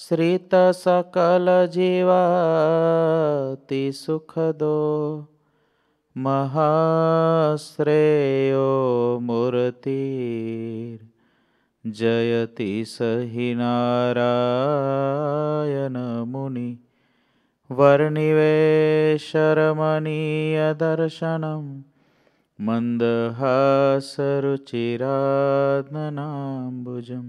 श्रितसकलजीवातिसुखदो महाश्रेयो मूर्तिर्जयति जयति स हि नारायणमुनि वर्णिवेशरमणीयदर्शनं मन्दहासरुचिराधनाम्बुजम्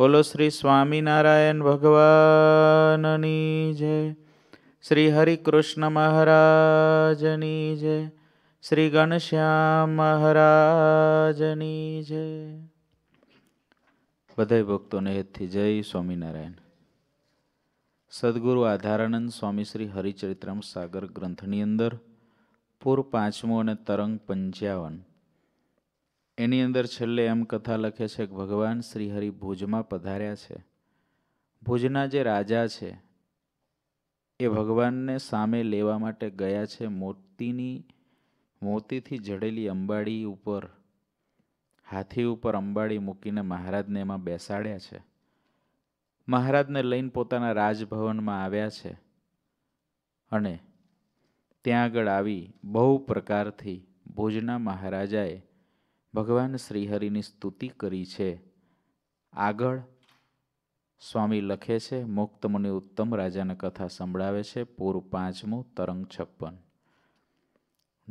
બોલો શ્રી સ્વામિનારાયણ ભગવાનની જય શ્રી હરિકૃષ્ણ મહારાજની જય શ્રી ઘનશ્યામ મહારાજની જય બધા ભક્તોને હેતથી જય સ્વામિનારાયણ સદગુરુ આધારાનંદ સ્વામી શ્રી હરિચરિત્રમ સાગર ગ્રંથની અંદર પૂર પાંચમું અને તરંગ પંચાવન એની અંદર છેલ્લે એમ કથા લખે છે કે ભગવાન શ્રીહરિ ભુજમાં પધાર્યા છે ભુજના જે રાજા છે એ ભગવાનને સામે લેવા માટે ગયા છે મોતીની મોતીથી જડેલી અંબાડી ઉપર હાથી ઉપર અંબાડી મૂકીને મહારાજને એમાં બેસાડ્યા છે મહારાજને લઈને પોતાના રાજભવનમાં આવ્યા છે અને ત્યાં આગળ આવી બહુ પ્રકારથી ભુજના મહારાજાએ ભગવાન શ્રીહરિની સ્તુતિ કરી છે આગળ સ્વામી લખે છે મુક્ત મુનિ ઉત્તમ રાજાને કથા સંભળાવે છે પૂર પાંચમું તરંગ છપ્પન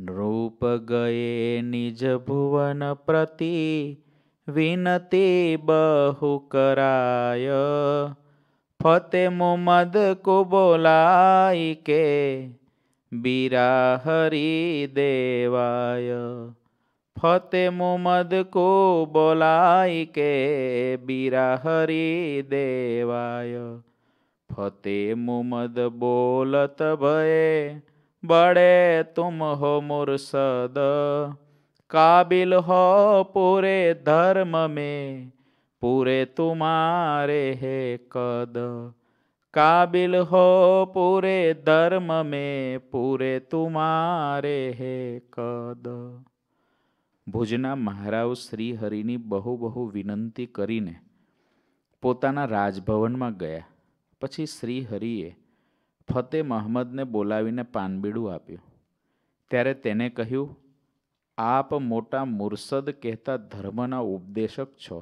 નૃપ ગયે નિજ ભુવન પ્રતિ વિનતી બહુ કરાય ફતે મુમદ કો બોલાય કે બીરા હરી દેવાય ફતે મોમદ કો બોલાય કે બીરા હરી દેવાય ફતે મોમદ બોલત ભય બડે તુમ હો મુરસદ કાબિલ હો પૂરે ધર્મ મેં પૂરે તુમારે હે કદ काबिल हो पूरे धर्म में पूरे तुम्हारे है कद ભુજના મહારાવ શ્રીહરિની બહુ બહુ વિનંતી કરીને પોતાના રાજભવનમાં ગયા પછી શ્રીહરિએ ફતેહ મહમદને બોલાવીને પાનબીડું આપ્યું ત્યારે તેને કહ્યું આપ મોટા મુર્સદ કહેતા ધર્મના ઉપદેશક છો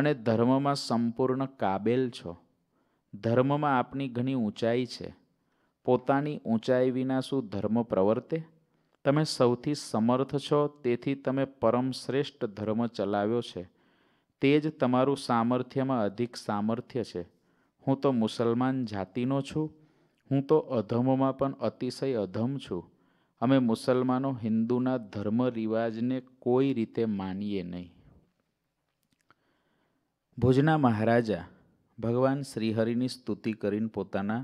અને ધર્મમાં સંપૂર્ણ કાબેલ છો ધર્મમાં આપની ઘણી ઊંચાઈ છે પોતાની ઊંચાઈ વિના શું ધર્મ પ્રવર્તે તમે સૌથી સમર્થ છો તેથી તમે પરમ શ્રેષ્ઠ ધર્મ ચલાવ્યો છે તે જ તમારું સામર્થ્યમાં અધિક સામર્થ્ય છે હું તો મુસલમાન જાતિનો છું હું તો અધમમાં પણ અતિશય અધમ છું અમે મુસલમાનો હિન્દુના ધર્મ રિવાજને કોઈ રીતે માનીએ નહીં ભુજના મહારાજા ભગવાન શ્રીહરિની સ્તુતિ કરીને પોતાના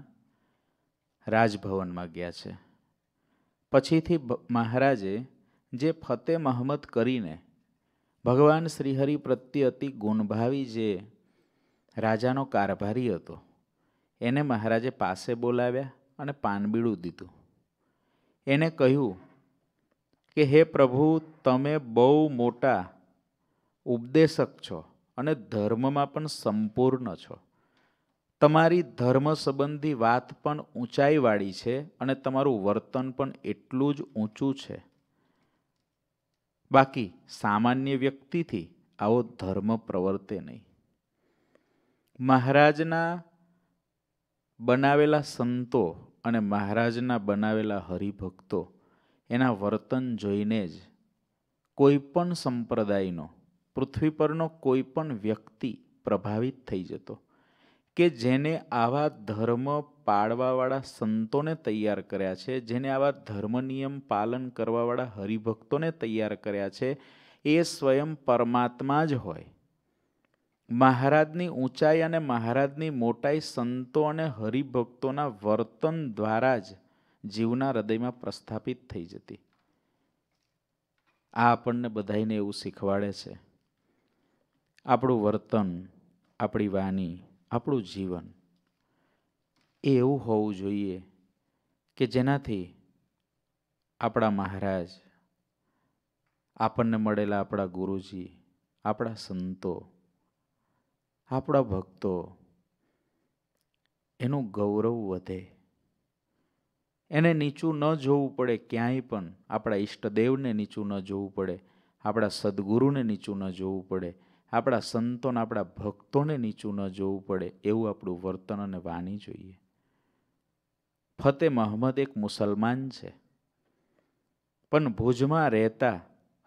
રાજભવનમાં ગયા છે પછીથી મહારાજે જે ફતે મહમદ કરીને ભગવાન શ્રીહરિ પ્રત્યે અતિ ગુણભાવી જે રાજાનો કારભારી હતો એને મહારાજે પાસે બોલાવ્યા અને પાનબીડું દીધું એને કહ્યું કે હે પ્રભુ તમે બહુ મોટા ઉપદેશક છો અને ધર્મમાં પણ સંપૂર્ણ છો તમારી ધર્મ સંબંધી વાત પણ ઊંચાઈવાળી છે અને તમારું વર્તન પણ એટલું જ ઊંચું છે બાકી સામાન્ય વ્યક્તિથી આવો ધર્મ પ્રવર્તે નહીં મહારાજના બનાવેલા સંતો અને મહારાજના બનાવેલા હરિભક્તો એના વર્તન જોઈને જ કોઈ પણ સંપ્રદાયનો પૃથ્વી પરનો કોઈ પણ વ્યક્તિ પ્રભાવિત થઈ જતો કે જેને આવા ધર્મ પાળવાવાળા સંતોને તૈયાર કર્યા છે જેને આવા ધર્મ નિયમ પાલન કરવાવાળા હરિભક્તોને તૈયાર કર્યા છે એ સ્વયં પરમાત્મા જ હોય મહારાજની ઊંચાઈ અને મહારાજની મોટાઈ સંતો અને હરિભક્તોના વર્તન દ્વારા જ જીવના હૃદયમાં પ્રસ્થાપિત થઈ જતી આ આપણને બધાને એવું શીખવાડે છે આપણું વર્તન આપણી વાણી આપણું જીવન એ એવું હોવું જોઈએ કે જેનાથી આપણા મહારાજ આપણને મળેલા આપણા ગુરુજી આપણા સંતો આપણા ભક્તો એનું ગૌરવ વધે એને નીચું ન જોવું પડે ક્યાંય પણ આપણા ઈષ્ટદેવને નીચું ન જોવું પડે આપણા સદગુરુને નીચું ન જોવું પડે આપણા સંતોને આપણા ભક્તોને નીચું ન જોવું પડે એવું આપણું વર્તન અને વાણી જોઈએ ફતે મહમદ એક મુસલમાન છે પણ ભુજમાં રહેતા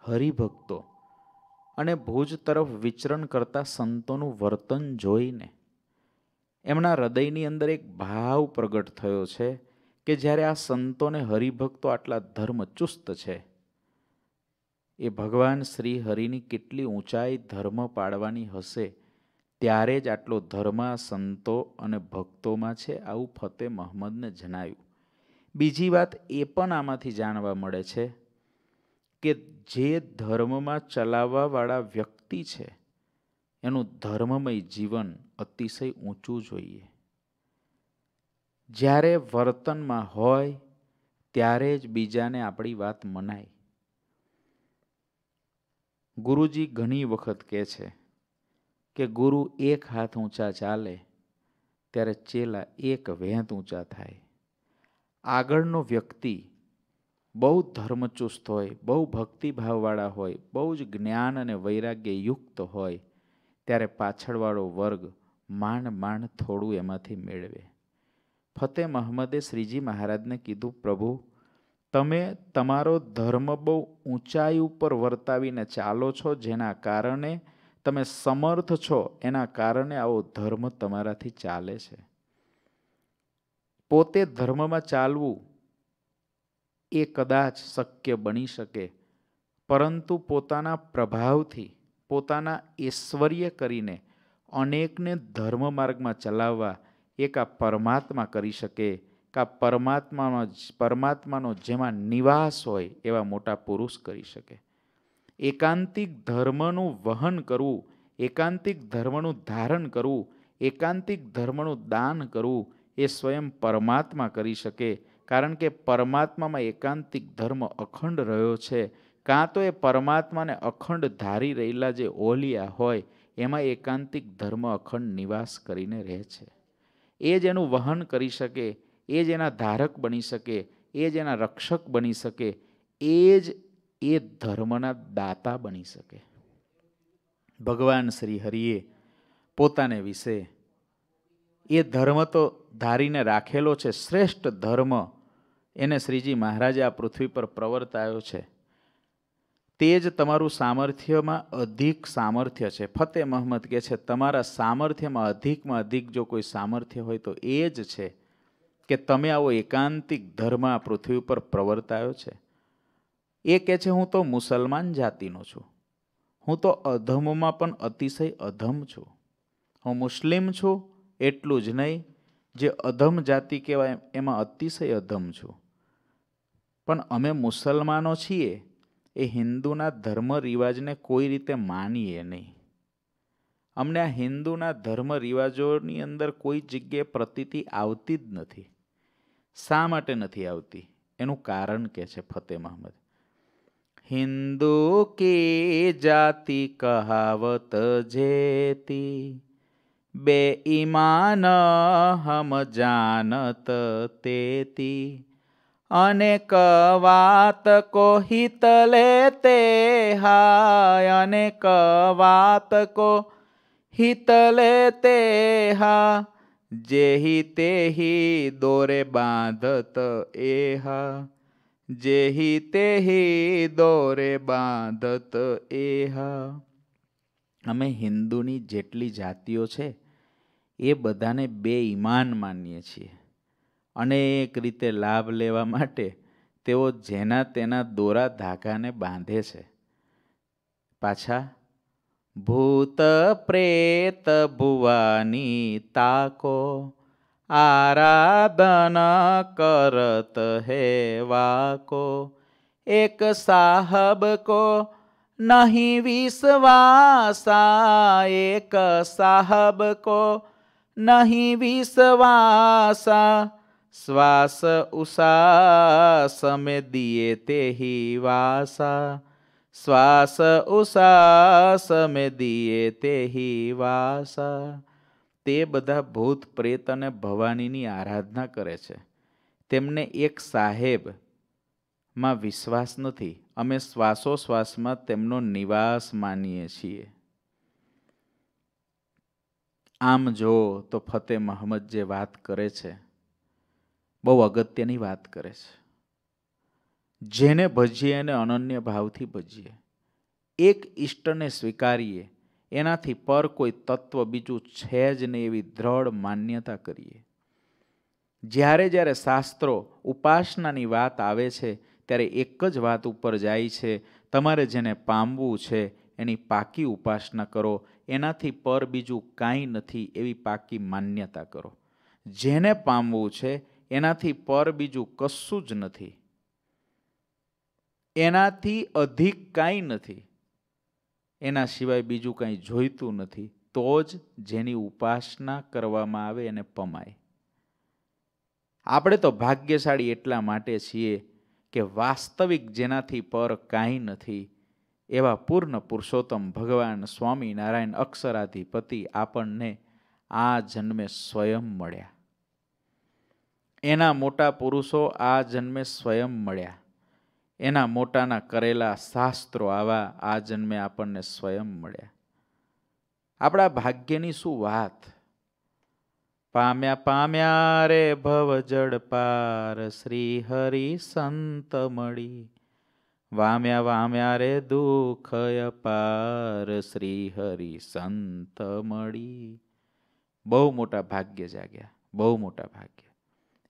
હરિભક્તો અને ભુજ તરફ વિચરણ કરતા સંતોનું વર્તન જોઈને એમના હૃદયની અંદર એક ભાવ પ્રગટ થયો છે કે જ્યારે આ સંતોને હરિભક્તો આટલા ધર્મચુસ્ત છે એ ભગવાન શ્રી હરિની કેટલી ઊંચાઈ ધર્મ પાડવાની હશે ત્યારે જ આટલો ધર્મ સંતો અને ભક્તોમાં છે આવું ફતે મહમ્મદને જણાયું બીજી વાત એ પણ આમાંથી જાણવા મળે છે કે જે ધર્મમાં ચલાવવાવાળા વ્યક્તિ છે એનું ધર્મમય જીવન અતિશય ઊંચું જોઈએ જ્યારે વર્તનમાં હોય ત્યારે જ બીજાને આપણી વાત મનાય ગુરુજી ઘણી વખત કહે છે કે ગુરુ એક હાથ ઊંચા ચાલે ત્યારે ચેલા એક વેંત ઊંચા થાય આગળનો વ્યક્તિ બહુ ધર્મચુસ્ત હોય બહુ ભક્તિભાવવાળા હોય બહુ જ જ્ઞાન અને વૈરાગ્ય યુક્ત હોય ત્યારે પાછળવાળો વર્ગ માંડ માંડ થોડું એમાંથી મેળવે ફતેહ મહમ્મદે શ્રીજી મહારાજને કીધું પ્રભુ તમે તમારો ધર્મ બહુ ઊંચાઈ ઉપર વર્તાવીને ચાલો છો જેના કારણે તમે સમર્થ છો એના કારણે આવો ધર્મ તમારાથી ચાલે છે પોતે ધર્મમાં ચાલવું એ કદાચ શક્ય બની શકે પરંતુ પોતાના પ્રભાવથી પોતાના ઐશ્વર્ય કરીને અનેકને ધર્મ માર્ગમાં ચલાવવા એક આ પરમાત્મા કરી શકે કા પરમાત્માનો પરમાત્માનો જેમાં નિવાસ હોય એવા મોટા પુરુષ કરી શકે એકાંતિક ધર્મનું વહન કરવું એકાંતિક ધર્મનું ધારણ કરવું એકાંતિક ધર્મનું દાન કરવું એ સ્વયં પરમાત્મા કરી શકે કારણ કે પરમાત્મામાં એકાંતિક ધર્મ અખંડ રહ્યો છે કાં તો એ પરમાત્માને અખંડ ધારી રહેલા જે ઓલિયા હોય એમાં એકાંતિક ધર્મ અખંડ નિવાસ કરીને રહે છે એ જ એનું વહન કરી શકે એ જ એના ધારક બની શકે એ જ એના રક્ષક બની શકે એ જ એ ધર્મના દાતા બની શકે ભગવાન શ્રી હરિએ પોતાને વિશે એ ધર્મ તો ધારીને રાખેલો છે શ્રેષ્ઠ ધર્મ એને શ્રીજી મહારાજે આ પૃથ્વી પર પ્રવર્તાયો છે તે જ તમારું સામર્થ્યમાં અધિક સામર્થ્ય છે ફતેહ મહમ્મદ કહે છે તમારા સામર્થ્યમાં અધિકમાં અધિક જો કોઈ સામર્થ્ય હોય તો એ જ છે કે તમે આવો એકાંતિક ધર્મ આ પૃથ્વી ઉપર પ્રવર્તાયો છે એ કહે છે હું તો મુસલમાન જાતિનો છું હું તો અધમમાં પણ અતિશય અધમ છું હું મુસ્લિમ છું એટલું જ નહીં જે અધમ જાતિ કહેવાય એમાં અતિશય અધમ છું પણ અમે મુસલમાનો છીએ એ હિન્દુના ધર્મ રિવાજને કોઈ રીતે માનીએ નહીં અમને આ હિન્દુના ધર્મ રિવાજોની અંદર કોઈ જગ્યાએ પ્રતીતિ આવતી જ નથી શા માટે નથી આવતી એનું કારણ કે છે ફતેહ મહમદ હિન્દુ કે જાતિ કહાવત જેતી બે ઈમાન હમ જાનત તેતી અને કવાત કો હિત તે હા અને કવાત કો હિત તે હા જેહી તેહી દોરે બાંધત એહા જેહી તેહી દોરે બાંધત એહા અમે હિન્દુની જેટલી જાતિઓ છે એ બધાને બે ઈમાન માનીએ છીએ અનેક રીતે લાભ લેવા માટે તેઓ જેના તેના દોરા ધાગાને બાંધે છે પાછા भूत प्रेत भुवानी ताको आराधना करत है वाको एक साहब को नहीं विश्वासा एक साहब को नहीं विश्वासा श्वास उषास में दिए ते ही वासा શ્વાસ ઉશાસ મે દિયે તેહી વાસ તે બધા ભૂત પ્રેત અને ભવાનીની આરાધના કરે છે તેમને એક સાહેબમાં વિશ્વાસ નથી અમે શ્વાસોશ્વાસમાં તેમનો નિવાસ માનીએ છીએ આમ જો તો ફતેહ મહમ્મદ જે વાત કરે છે બહુ અગત્યની વાત કરે છે જેને ભજીએ અને અનન્ય ભાવથી ભજીએ એક ઈષ્ટને સ્વીકારીએ એનાથી પર કોઈ તત્વ બીજું છે જ નહીં એવી દ્રઢ માન્યતા કરીએ જ્યારે જ્યારે શાસ્ત્રો ઉપાસનાની વાત આવે છે ત્યારે એક જ વાત ઉપર જાય છે તમારે જેને પામવું છે એની પાકી ઉપાસના કરો એનાથી પર બીજું કાંઈ નથી એવી પાકી માન્યતા કરો જેને પામવું છે એનાથી પર બીજું કશું જ નથી એનાથી અધિક કાંઈ નથી એના સિવાય બીજું કાંઈ જોઈતું નથી તો જ જેની ઉપાસના કરવામાં આવે એને પમાય આપણે તો ભાગ્યશાળી એટલા માટે છીએ કે વાસ્તવિક જેનાથી પર કાંઈ નથી એવા પૂર્ણ પુરુષોત્તમ ભગવાન સ્વામિનારાયણ અક્ષરાધિપતિ આપણને આ જન્મે સ્વયં મળ્યા એના મોટા પુરુષો આ જન્મે સ્વયં મળ્યા એના મોટાના કરેલા શાસ્ત્રો આવા આ જન્મે આપણને સ્વયં મળ્યા આપણા ભાગ્યની શું વાત પામ્યા પામ્યા રે ભવ જડ પાર શ્રી હરિ સંત મળી વામ્યા વામ્યા રે દુઃખ અપાર શ્રી હરિ સંત મળી બહુ મોટા ભાગ્ય જાગ્યા બહુ મોટા ભાગ્ય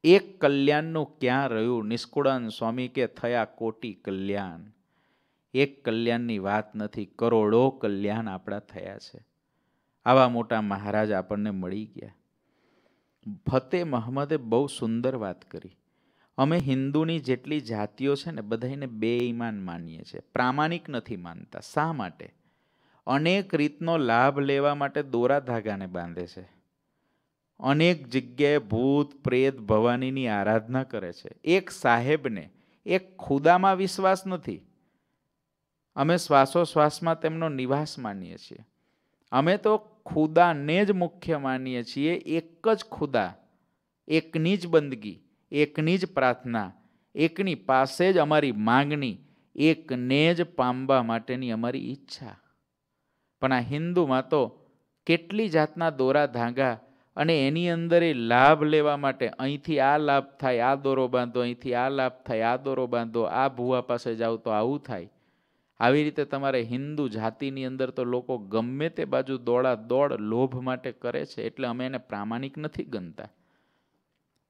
એક કલ્યાણનું ક્યાં રહ્યું નિષ્કુળન સ્વામી કે થયા કોટી કલ્યાણ એક કલ્યાણની વાત નથી કરોડો કલ્યાણ આપણા થયા છે આવા મોટા મહારાજ આપણને મળી ગયા ફતે મહમ્મદે બહુ સુંદર વાત કરી અમે હિન્દુની જેટલી જાતિઓ છે ને બધાને બે ઈમાન માનીએ છીએ પ્રામાણિક નથી માનતા શા માટે અનેક રીતનો લાભ લેવા માટે દોરા ધાગાને બાંધે છે અનેક જગ્યાએ ભૂત પ્રેત ભવાનીની આરાધના કરે છે એક સાહેબને એક ખુદામાં વિશ્વાસ નથી અમે શ્વાસોશ્વાસમાં તેમનો નિવાસ માનીએ છીએ અમે તો ખુદાને જ મુખ્ય માનીએ છીએ એક જ ખુદા એકની જ બંદગી એકની જ પ્રાર્થના એકની પાસે જ અમારી માંગણી એકને જ પામવા માટેની અમારી ઈચ્છા પણ આ હિન્દુમાં તો કેટલી જાતના દોરા ધાંગા અને એની અંદર એ લાભ લેવા માટે અહીંથી આ લાભ થાય આ દોરો બાંધો અહીંથી આ લાભ થાય આ દોરો બાંધો આ ભૂવા પાસે જાઓ તો આવું થાય આવી રીતે તમારે હિન્દુ જાતિની અંદર તો લોકો ગમે તે બાજુ દોડા દોડ લોભ માટે કરે છે એટલે અમે એને પ્રામાણિક નથી ગણતા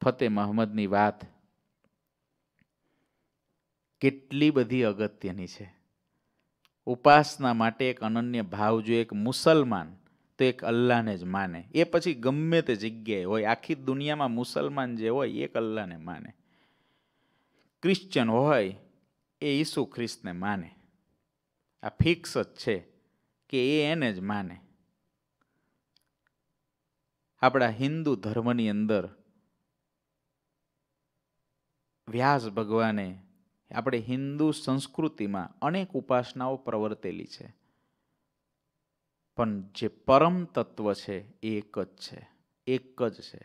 ફતેહ મહમ્મદની વાત કેટલી બધી અગત્યની છે ઉપાસના માટે એક અનન્ય ભાવ જો એક મુસલમાન તો એક અલ્લાહને જ માને એ પછી ગમે તે જગ્યાએ હોય આખી દુનિયામાં મુસલમાન જે હોય એક અલ્લાહને માને ક્રિશ્ચન હોય એ ઈસુ ખ્રિસ્તને માને આ ફિક્સ જ છે કે એ એને જ માને આપણા હિન્દુ ધર્મની અંદર વ્યાસ ભગવાને આપણે હિન્દુ સંસ્કૃતિમાં અનેક ઉપાસનાઓ પ્રવર્તેલી છે પણ જે પરમ તત્વ છે એ એક જ છે એક જ છે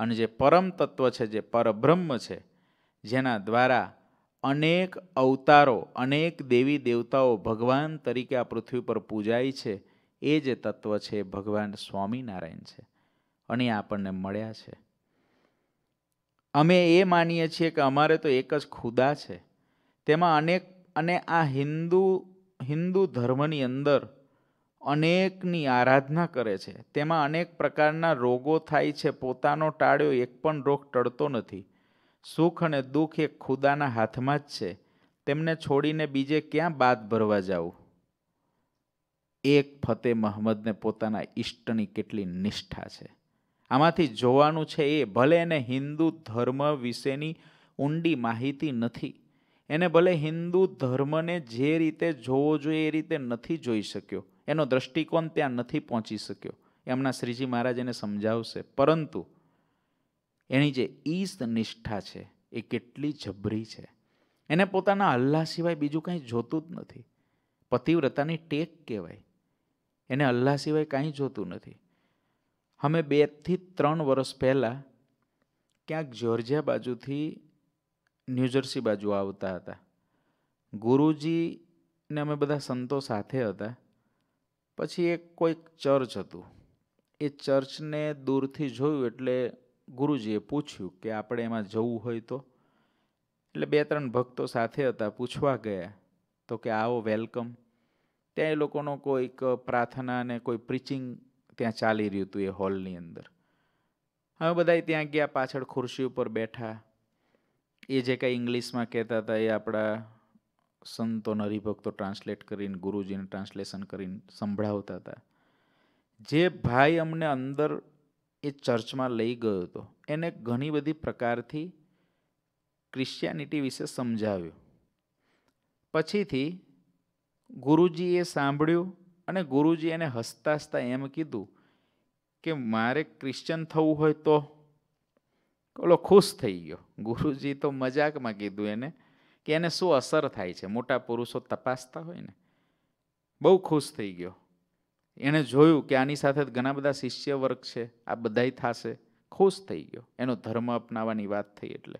અને જે પરમ તત્વ છે જે પરબ્રહ્મ છે જેના દ્વારા અનેક અવતારો અનેક દેવી દેવતાઓ ભગવાન તરીકે આ પૃથ્વી પર પૂજાય છે એ જે તત્વ છે એ ભગવાન સ્વામિનારાયણ છે અને આપણને મળ્યા છે અમે એ માનીએ છીએ કે અમારે તો એક જ ખુદા છે તેમાં અનેક અને આ હિન્દુ હિન્દુ ધર્મની અંદર અનેકની આરાધના કરે છે તેમાં અનેક પ્રકારના રોગો થાય છે પોતાનો ટાળ્યો એક પણ રોગ ટળતો નથી સુખ અને દુઃખ એ ખુદાના હાથમાં જ છે તેમને છોડીને બીજે ક્યાં બાદ ભરવા જાવું એક ફતેહ મહમ્મદને પોતાના ઈષ્ટની કેટલી નિષ્ઠા છે આમાંથી જોવાનું છે એ ભલે એને હિન્દુ ધર્મ વિશેની ઊંડી માહિતી નથી એને ભલે હિન્દુ ધર્મને જે રીતે જોવો જોઈએ એ રીતે નથી જોઈ શક્યો એનો દ્રષ્ટિકોણ ત્યાં નથી પહોંચી શક્યો એમના શ્રીજી મહારાજ એને સમજાવશે પરંતુ એની જે ઈસ્ત નિષ્ઠા છે એ કેટલી જબરી છે એને પોતાના અલ્લાહ સિવાય બીજું કાંઈ જોતું જ નથી પતિવ્રતાની ટેક કહેવાય એને અલ્લાહ સિવાય કાંઈ જોતું નથી અમે બેથી ત્રણ વર્ષ પહેલાં ક્યાંક જ્યોર્જિયા બાજુથી ન્યૂજર્સી બાજુ આવતા હતા ગુરુજીને અમે બધા સંતો સાથે હતા પછી એક કોઈક ચર્ચ હતું એ ચર્ચને દૂરથી જોયું એટલે ગુરુજીએ પૂછ્યું કે આપણે એમાં જવું હોય તો એટલે બે ત્રણ ભક્તો સાથે હતા પૂછવા ગયા તો કે આવો વેલકમ ત્યાં એ લોકોનો કોઈક પ્રાર્થના અને કોઈ પ્રિચિંગ ત્યાં ચાલી રહ્યું હતું એ હોલની અંદર હવે બધા ત્યાં ગયા પાછળ ખુરશી ઉપર બેઠા એ જે કંઈ ઇંગ્લિશમાં કહેતા હતા એ આપણા સંતોના હરિભક્તો ટ્રાન્સલેટ કરીને ગુરુજીને ટ્રાન્સલેશન કરીને સંભળાવતા હતા જે ભાઈ અમને અંદર એ ચર્ચમાં લઈ ગયો હતો એને ઘણી બધી પ્રકારથી ક્રિશ્ચિયાનિટી વિશે સમજાવ્યું પછીથી ગુરુજીએ સાંભળ્યું અને ગુરુજી એને હસતા હસતા એમ કીધું કે મારે ક્રિશ્ચન થવું હોય તો ઓલો ખુશ થઈ ગયો ગુરુજી તો મજાકમાં કીધું એને કે એને શું અસર થાય છે મોટા પુરુષો તપાસતા હોય ને બહુ ખુશ થઈ ગયો એણે જોયું કે આની સાથે ઘણા બધા શિષ્ય વર્ગ છે આ બધાય થશે ખુશ થઈ ગયો એનો ધર્મ અપનાવવાની વાત થઈ એટલે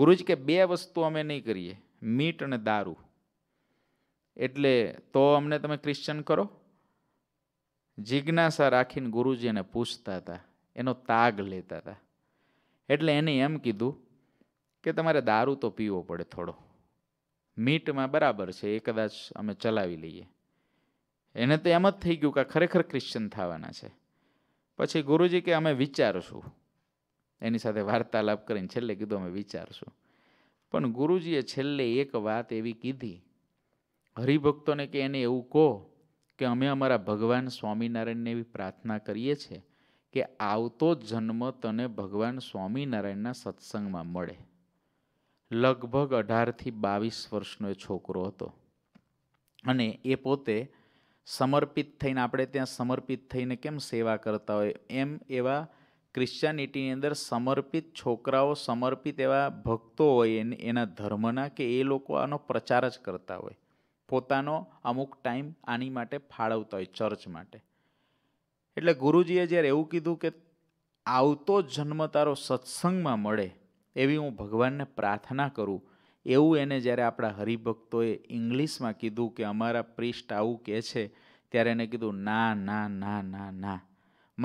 ગુરુજી કે બે વસ્તુ અમે નહીં કરીએ મીટ અને દારૂ એટલે તો અમને તમે ક્રિશ્ચન કરો જિજ્ઞાસા રાખીને ગુરુજી એને પૂછતા હતા એનો તાગ લેતા હતા એટલે એને એમ કીધું કે તમારે દારૂ તો પીવો પડે થોડો મીટમાં બરાબર છે એ કદાચ અમે ચલાવી લઈએ એને તો એમ જ થઈ ગયું કે ખરેખર ક્રિશ્ચન થવાના છે પછી ગુરુજી કે અમે વિચારશું એની સાથે વાર્તાલાપ કરીને છેલ્લે કીધું અમે વિચારશું પણ ગુરુજીએ છેલ્લે એક વાત એવી કીધી હરિભક્તોને કે એને એવું કહો કે અમે અમારા ભગવાન સ્વામિનારાયણને એવી પ્રાર્થના કરીએ છીએ કે આવતો જન્મ તને ભગવાન સ્વામિનારાયણના સત્સંગમાં મળે લગભગ અઢારથી બાવીસ વર્ષનો એ છોકરો હતો અને એ પોતે સમર્પિત થઈને આપણે ત્યાં સમર્પિત થઈને કેમ સેવા કરતા હોય એમ એવા ક્રિશ્ચિયાનિટીની અંદર સમર્પિત છોકરાઓ સમર્પિત એવા ભક્તો હોય એને એના ધર્મના કે એ લોકો આનો પ્રચાર જ કરતા હોય પોતાનો અમુક ટાઈમ આની માટે ફાળવતા હોય ચર્ચ માટે એટલે ગુરુજીએ જ્યારે એવું કીધું કે આવતો જન્મ તારો સત્સંગમાં મળે એવી હું ભગવાનને પ્રાર્થના કરું એવું એને જ્યારે આપણા હરિભક્તોએ ઇંગ્લિશમાં કીધું કે અમારા પ્રિસ્ટ આવું કહે છે ત્યારે એને કીધું ના ના ના ના ના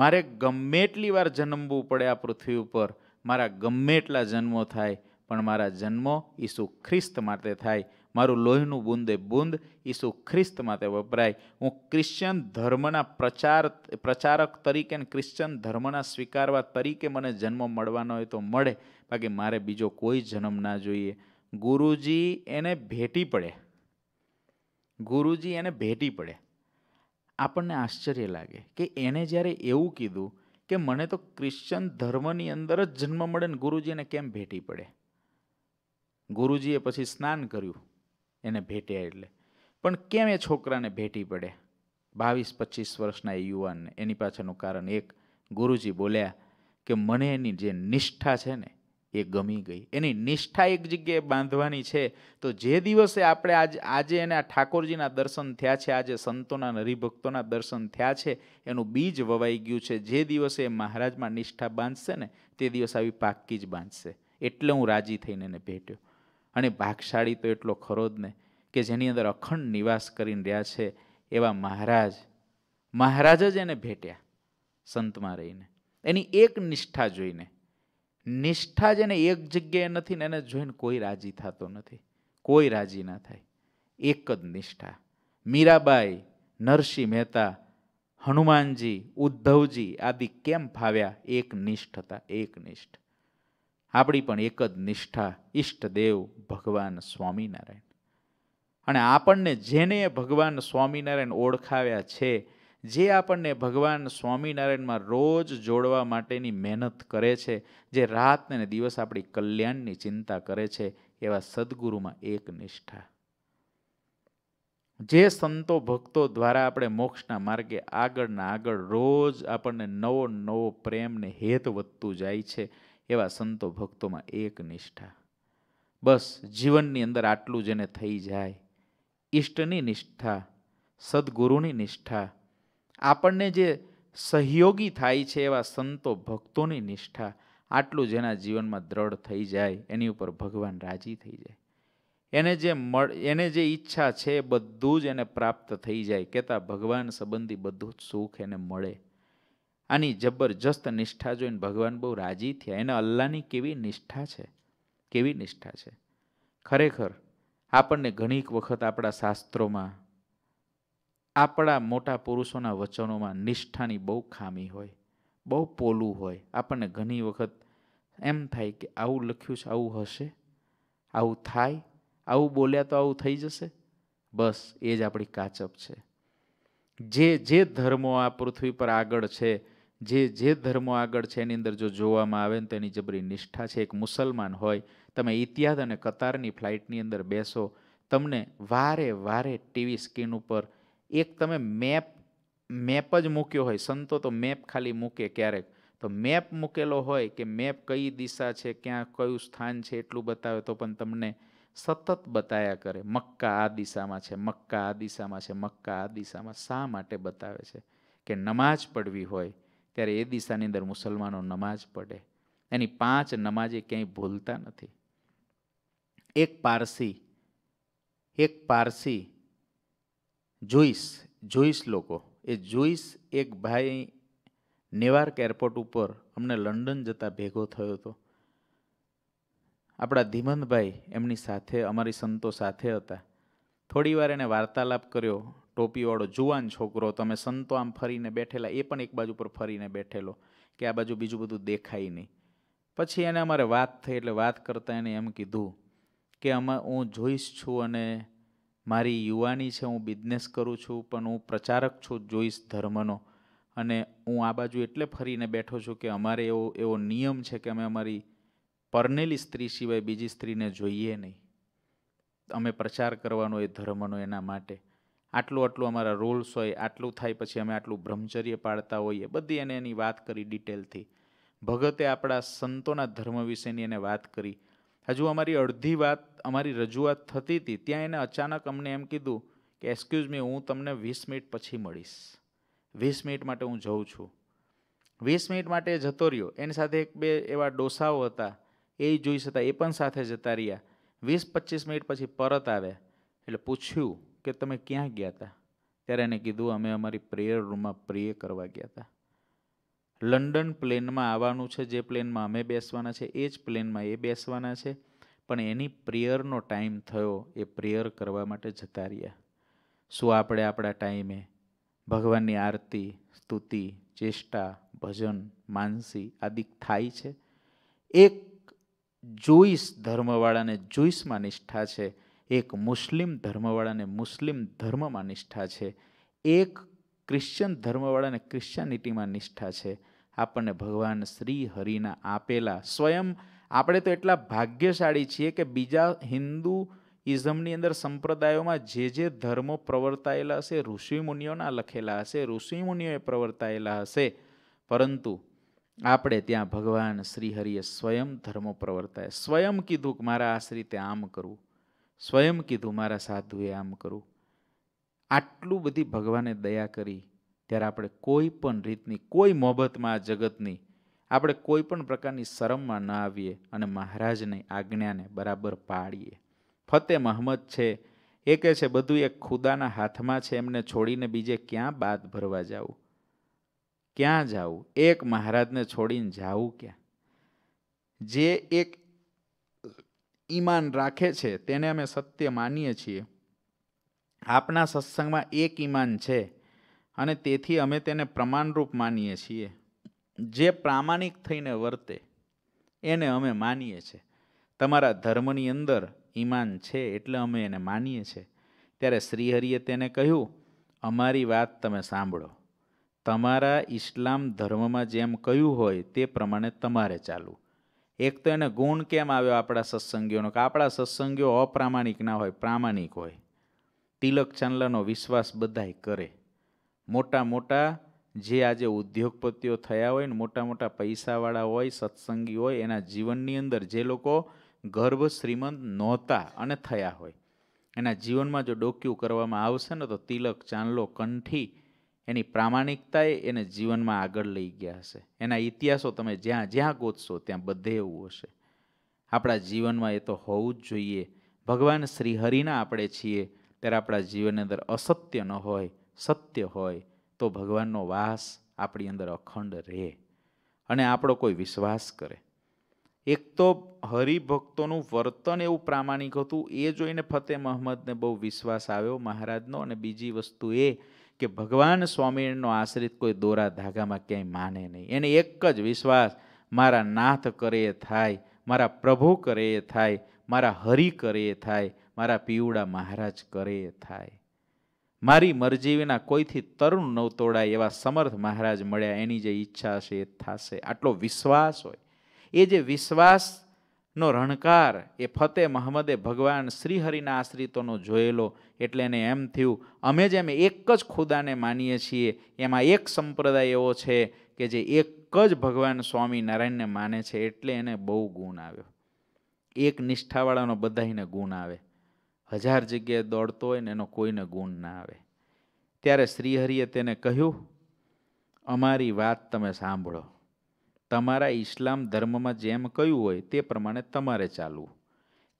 મારે ગમે એટલી વાર જન્મવું પડે આ પૃથ્વી ઉપર મારા ગમે એટલા જન્મો થાય પણ મારા જન્મો ઈસુ ખ્રિસ્ત માટે થાય મારું લોહીનું બુંદે બુંદ ઈસુ ખ્રિસ્ત માટે વપરાય હું ક્રિશ્ચન ધર્મના પ્રચાર પ્રચારક તરીકે અને ક્રિશ્ચન ધર્મના સ્વીકારવા તરીકે મને જન્મ મળવાનો હોય તો મળે બાકી મારે બીજો કોઈ જન્મ ના જોઈએ ગુરુજી એને ભેટી પડે ગુરુજી એને ભેટી પડે આપણને આશ્ચર્ય લાગે કે એણે જ્યારે એવું કીધું કે મને તો ક્રિશ્ચન ધર્મની અંદર જ જન્મ મળે ને ગુરુજી એને કેમ ભેટી પડે ગુરુજીએ પછી સ્નાન કર્યું એને ભેટ્યા એટલે પણ કેમ એ છોકરાને ભેટી પડે બાવીસ પચીસ વર્ષના એ યુવાનને એની પાછળનું કારણ એક ગુરુજી બોલ્યા કે મને એની જે નિષ્ઠા છે ને એ ગમી ગઈ એની નિષ્ઠા એક જગ્યાએ બાંધવાની છે તો જે દિવસે આપણે આજ આજે એને આ ઠાકોરજીના દર્શન થયા છે આજે સંતોના હરિભક્તોના દર્શન થયા છે એનું બીજ વવાઈ ગયું છે જે દિવસે એ મહારાજમાં નિષ્ઠા બાંધશે ને તે દિવસ આવી પાક્કી જ બાંધશે એટલે હું રાજી થઈને એને ભેટ્યો અને ભાગશાળી તો એટલો ખરો જ ને કે જેની અંદર અખંડ નિવાસ કરીને રહ્યા છે એવા મહારાજ મહારાજ જ એને ભેટ્યા સંતમાં રહીને એની એક નિષ્ઠા જોઈને નિષ્ઠા જેને એક જગ્યાએ નથી ને એને જોઈને કોઈ રાજી થતો નથી કોઈ રાજી ના થાય એક જ નિષ્ઠા મીરાબાઈ નરસિંહ મહેતા હનુમાનજી ઉદ્ધવજી આદિ કેમ ફાવ્યા એક નિષ્ઠ હતા એક નિષ્ઠ આપણી પણ એક જ નિષ્ઠા ઈષ્ટદેવ ભગવાન સ્વામિનારાયણ અને આપણને જેને ભગવાન સ્વામિનારાયણ ઓળખાવ્યા છે જે આપણને ભગવાન સ્વામિનારાયણમાં રોજ જોડવા માટેની મહેનત કરે છે જે રાત અને દિવસ આપણી કલ્યાણની ચિંતા કરે છે એવા સદગુરુમાં એક નિષ્ઠા જે સંતો ભક્તો દ્વારા આપણે મોક્ષના માર્ગે આગળના આગળ રોજ આપણને નવો નવો પ્રેમને હેત વધતું જાય છે એવા સંતો ભક્તોમાં એક નિષ્ઠા બસ જીવનની અંદર આટલું જેને થઈ જાય ઈષ્ટની નિષ્ઠા સદગુરુની નિષ્ઠા આપણને જે સહયોગી થાય છે એવા સંતો ભક્તોની નિષ્ઠા આટલું જેના જીવનમાં દ્રઢ થઈ જાય એની ઉપર ભગવાન રાજી થઈ જાય એને જે મળ એને જે ઈચ્છા છે બધું જ એને પ્રાપ્ત થઈ જાય કહેતા ભગવાન સંબંધી બધું જ સુખ એને મળે આની જબરજસ્ત નિષ્ઠા જોઈને ભગવાન બહુ રાજી થયા એને અલ્લાહની કેવી નિષ્ઠા છે કેવી નિષ્ઠા છે ખરેખર આપણને ઘણીક વખત આપણા શાસ્ત્રોમાં આપણા મોટા પુરુષોના વચનોમાં નિષ્ઠાની બહુ ખામી હોય બહુ પોલું હોય આપણને ઘણી વખત એમ થાય કે આવું લખ્યું છે આવું હશે આવું થાય આવું બોલ્યા તો આવું થઈ જશે બસ એ જ આપણી કાચપ છે જે જે ધર્મો આ પૃથ્વી પર આગળ છે જે જે ધર્મો આગળ છે એની અંદર જો જોવામાં આવે ને તેની જબરી નિષ્ઠા છે એક મુસલમાન હોય તમે ઇતિહાદ અને કતારની ફ્લાઇટની અંદર બેસો તમને વારે વારે ટીવી સ્ક્રીન ઉપર એક તમે મેપ મેપ જ મૂક્યો હોય સંતો તો મેપ ખાલી મૂકે ક્યારેક તો મેપ મૂકેલો હોય કે મેપ કઈ દિશા છે ક્યાં કયું સ્થાન છે એટલું બતાવે તો પણ તમને સતત બતાયા કરે મક્કા આ દિશામાં છે મક્કા આ દિશામાં છે મક્કા આ દિશામાં શા માટે બતાવે છે કે નમાજ પડવી હોય ત્યારે એ દિશાની અંદર મુસલમાનો નમાજ પડે એની પાંચ નમાજે ક્યાંય ભૂલતા નથી એક પારસી એક પારસી જોઈશ જોઈશ લોકો એ જોઈશ એક ભાઈ નેવાર્ક એરપોર્ટ ઉપર અમને લંડન જતા ભેગો થયો હતો આપણા ધીમંતભાઈ એમની સાથે અમારી સંતો સાથે હતા થોડીવાર એને વાર્તાલાપ કર્યો ટોપીવાળો જુવાન છોકરો તમે સંતો આમ ફરીને બેઠેલા એ પણ એક બાજુ પર ફરીને બેઠેલો કે આ બાજુ બીજું બધું દેખાય નહીં પછી એને અમારે વાત થઈ એટલે વાત કરતાં એને એમ કીધું કે અમે હું જોઈશ છું અને મારી યુવાની છે હું બિઝનેસ કરું છું પણ હું પ્રચારક છું જોઈશ ધર્મનો અને હું આ બાજુ એટલે ફરીને બેઠો છું કે અમારે એવો એવો નિયમ છે કે અમે અમારી પરનેલી સ્ત્રી સિવાય બીજી સ્ત્રીને જોઈએ નહીં અમે પ્રચાર કરવાનો એ ધર્મનો એના માટે આટલું આટલું અમારા રૂલ્સ હોય આટલું થાય પછી અમે આટલું બ્રહ્મચર્ય પાળતા હોઈએ બધી એને એની વાત કરી ડિટેલથી ભગતે આપણા સંતોના ધર્મ વિશેની એને વાત કરી હજુ અમારી અડધી વાત અમારી રજૂઆત થતી હતી ત્યાં એને અચાનક અમને એમ કીધું કે એક્સક્યુઝ મી હું તમને વીસ મિનિટ પછી મળીશ વીસ મિનિટ માટે હું જઉં છું વીસ મિનિટ માટે જતો રહ્યો એની સાથે એક બે એવા ડોસાઓ હતા એ જોઈ શકતા એ પણ સાથે જતા રહ્યા વીસ પચીસ મિનિટ પછી પરત આવે એટલે પૂછ્યું કે તમે ક્યાં ગયા હતા ત્યારે એને કીધું અમે અમારી પ્રેયર રૂમમાં પ્રે કરવા ગયા હતા લંડન પ્લેનમાં આવવાનું છે જે પ્લેનમાં અમે બેસવાના છે એ જ પ્લેનમાં એ બેસવાના છે પણ એની પ્રેયરનો ટાઈમ થયો એ પ્રેયર કરવા માટે જતા રહ્યા શું આપણે આપણા ટાઈમે ભગવાનની આરતી સ્તુતિ ચેષ્ટા ભજન માનસી આદિ થાય છે એક જોઈસ ધર્મવાળાને જોઈસમાં નિષ્ઠા છે એક મુસ્લિમ ધર્મવાળાને મુસ્લિમ ધર્મમાં નિષ્ઠા છે એક ક્રિશ્ચન ધર્મવાળાને ક્રિશ્ચનિટીમાં નિષ્ઠા છે આપણને ભગવાન શ્રી હરિના આપેલા સ્વયં આપણે તો એટલા ભાગ્યશાળી છીએ કે બીજા હિન્દુ ઇઝમની અંદર સંપ્રદાયોમાં જે જે ધર્મો પ્રવર્તાયેલા હશે ઋષિમુનિઓના લખેલા હશે ઋષિમુનિઓએ પ્રવર્તાયેલા હશે પરંતુ આપણે ત્યાં ભગવાન શ્રીહરિએ સ્વયં ધર્મો પ્રવર્તાય સ્વયં કીધું કે મારા રીતે આમ કરવું સ્વયં કીધું મારા સાધુએ આમ કરવું આટલું બધી ભગવાને દયા કરી ત્યારે આપણે કોઈ પણ રીતની કોઈ મોહબતમાં આ જગતની આપણે કોઈ પણ પ્રકારની શરમમાં ન આવીએ અને મહારાજની આજ્ઞાને બરાબર પાડીએ ફતે મહમ્મદ છે એ કહે છે બધું એક ખુદાના હાથમાં છે એમને છોડીને બીજે ક્યાં બાદ ભરવા જાવું ક્યાં જાવું એક મહારાજને છોડીને જાવું ક્યાં જે એક ઈમાન રાખે છે તેને અમે સત્ય માનીએ છીએ આપના સત્સંગમાં એક ઈમાન છે અને તેથી અમે તેને પ્રમાણરૂપ માનીએ છીએ જે પ્રામાણિક થઈને વર્તે એને અમે માનીએ છીએ તમારા ધર્મની અંદર ઈમાન છે એટલે અમે એને માનીએ છીએ ત્યારે શ્રીહરિએ તેને કહ્યું અમારી વાત તમે સાંભળો તમારા ઇસ્લામ ધર્મમાં જેમ કહ્યું હોય તે પ્રમાણે તમારે ચાલવું એક તો એને ગુણ કેમ આવ્યો આપણા સત્સંગીઓનો કે આપણા સત્સંગીઓ અપ્રામાણિક ના હોય પ્રામાણિક હોય તિલક ચાંદલાનો વિશ્વાસ બધાય કરે મોટા મોટા જે આજે ઉદ્યોગપતિઓ થયા હોય ને મોટા મોટા પૈસાવાળા હોય સત્સંગી હોય એના જીવનની અંદર જે લોકો ગર્ભ શ્રીમંત નહોતા અને થયા હોય એના જીવનમાં જો ડોક્યુ કરવામાં આવશે ને તો તિલક ચાંદલો કંઠી એની પ્રામાણિકતાએ એને જીવનમાં આગળ લઈ ગયા હશે એના ઇતિહાસો તમે જ્યાં જ્યાં ગોતશો ત્યાં બધે એવું હશે આપણા જીવનમાં એ તો હોવું જ જોઈએ ભગવાન શ્રી હરિના આપણે છીએ ત્યારે આપણા જીવનની અંદર અસત્ય ન હોય સત્ય હોય તો ભગવાનનો વાસ આપણી અંદર અખંડ રહે અને આપણો કોઈ વિશ્વાસ કરે એક તો હરિભક્તોનું વર્તન એવું પ્રામાણિક હતું એ જોઈને ફતેહ મહમ્મદને બહુ વિશ્વાસ આવ્યો મહારાજનો અને બીજી વસ્તુ એ કે ભગવાન સ્વામિનારાયણનો આશ્રિત કોઈ દોરા ધાગામાં ક્યાંય માને નહીં એને એક જ વિશ્વાસ મારા નાથ કરે એ થાય મારા પ્રભુ કરે એ થાય મારા હરિ કરે એ થાય મારા પીવડા મહારાજ કરે એ થાય મારી મરજી વિના કોઈથી તરુણ નવ તોડાય એવા સમર્થ મહારાજ મળ્યા એની જે ઈચ્છા હશે એ થશે આટલો વિશ્વાસ હોય એ જે વિશ્વાસનો રણકાર એ ફતેહ મહમ્મદે ભગવાન શ્રીહરિના આશ્રિતોનો જોયેલો એટલે એને એમ થયું અમે જેમ એક જ ખુદાને માનીએ છીએ એમાં એક સંપ્રદાય એવો છે કે જે એક જ ભગવાન સ્વામિનારાયણને માને છે એટલે એને બહુ ગુણ આવ્યો એક નિષ્ઠાવાળાનો બધાને ગુણ આવે હજાર જગ્યાએ દોડતો હોય ને એનો કોઈને ગુણ ના આવે ત્યારે શ્રીહરિએ તેને કહ્યું અમારી વાત તમે સાંભળો તમારા ઇસ્લામ ધર્મમાં જેમ કહ્યું હોય તે પ્રમાણે તમારે ચાલવું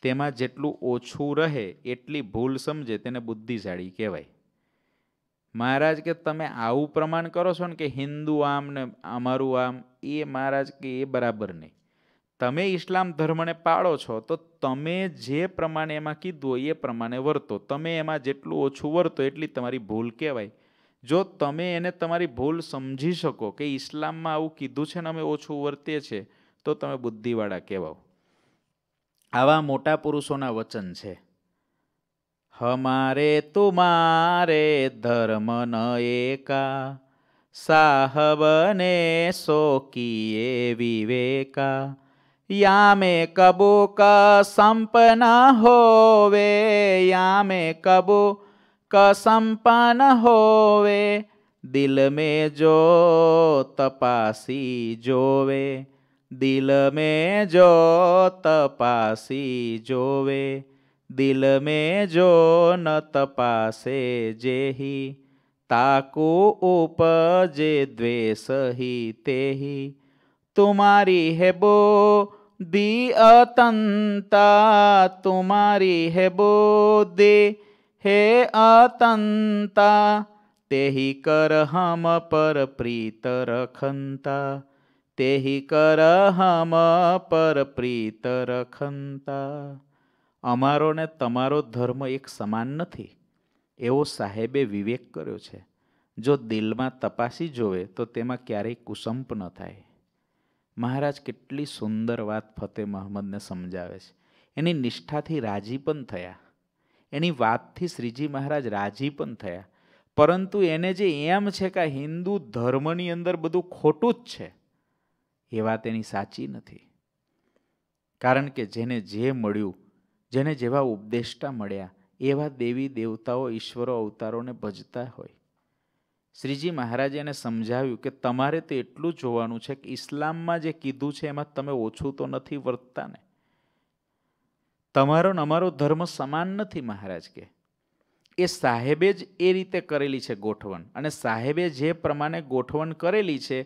તેમાં જેટલું ઓછું રહે એટલી ભૂલ સમજે તેને બુદ્ધિશાળી કહેવાય મહારાજ કે તમે આવું પ્રમાણ કરો છો ને કે હિન્દુ આમ ને અમારું આમ એ મહારાજ કે એ બરાબર નહીં તમે ઇસ્લામ ધર્મને પાળો છો તો તમે જે પ્રમાણે એમાં કીધું હોય એ પ્રમાણે વર્તો તમે એમાં જેટલું ઓછું વર્તો એટલી તમારી ભૂલ કહેવાય જો તમે એને તમારી ભૂલ સમજી શકો કે ઇસ્લામમાં આવું કીધું છે ને અમે ઓછું વર્તીએ છીએ તો તમે બુદ્ધિવાળા કહેવાઓ આવા મોટા પુરુષોના વચન છે હમારે તુમારે ધર્મ ન એકા સાહબને સોકીએ વિવેકા या में कबो क संप न होवे या में कबो क संप न होवे दिल में जो तपासी जोवे दिल में जो तपासी जोवे दिल में जो न तपासे जेहि ताको उपजे द्वेष ही तेहि તુમારી है बो दी अतंता तुम्हारी है बो दे हे अतंता तेहि कर हम पर प्रीत रखंता તેહી કર હમ પર પ્રીત રખંતા અમારો ને તમારો ધર્મ એક સમાન નથી એવો સાહેબે વિવેક કર્યો છે જો દિલમાં તપાસી જોવે તો તેમાં ક્યારેય કુસંપ ન થાય મહારાજ કેટલી સુંદર વાત ફતેહ મહંમદને સમજાવે છે એની નિષ્ઠાથી રાજી પણ થયા એની વાતથી શ્રીજી મહારાજ રાજી પણ થયા પરંતુ એને જે એમ છે કે હિન્દુ ધર્મની અંદર બધું ખોટું જ છે એ વાત એની સાચી નથી કારણ કે જેને જે મળ્યું જેને જેવા ઉપદેષ્ટા મળ્યા એવા દેવી દેવતાઓ ઈશ્વરો અવતારોને ભજતા હોય શ્રીજી મહારાજે એને સમજાવ્યું કે તમારે તો એટલું જોવાનું છે કે ઇસ્લામમાં જે કીધું છે એમાં તમે ઓછું તો નથી વર્તતા ને તમારો ને અમારો ધર્મ સમાન નથી મહારાજ કે એ સાહેબે જ એ રીતે કરેલી છે ગોઠવણ અને સાહેબે જે પ્રમાણે ગોઠવણ કરેલી છે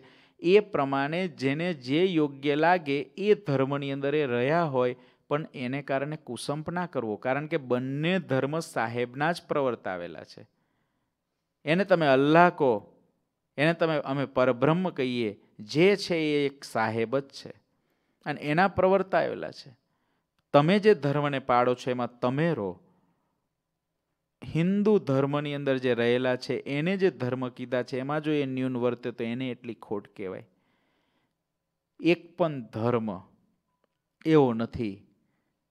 એ પ્રમાણે જેને જે યોગ્ય લાગે એ ધર્મની અંદર એ રહ્યા હોય પણ એને કારણે કુસંપ ના કરવો કારણ કે બંને ધર્મ સાહેબના જ પ્રવર્તાવેલા છે એને તમે અલ્લાહ કહો એને તમે અમે પરબ્રહ્મ કહીએ જે છે એ એક સાહેબ જ છે અને એના પ્રવર્તા આવેલા છે તમે જે ધર્મને પાડો છો એમાં તમે રહો હિન્દુ ધર્મની અંદર જે રહેલા છે એને જે ધર્મ કીધા છે એમાં જો એ ન્યૂન વર્તે તો એને એટલી ખોટ કહેવાય એક પણ ધર્મ એવો નથી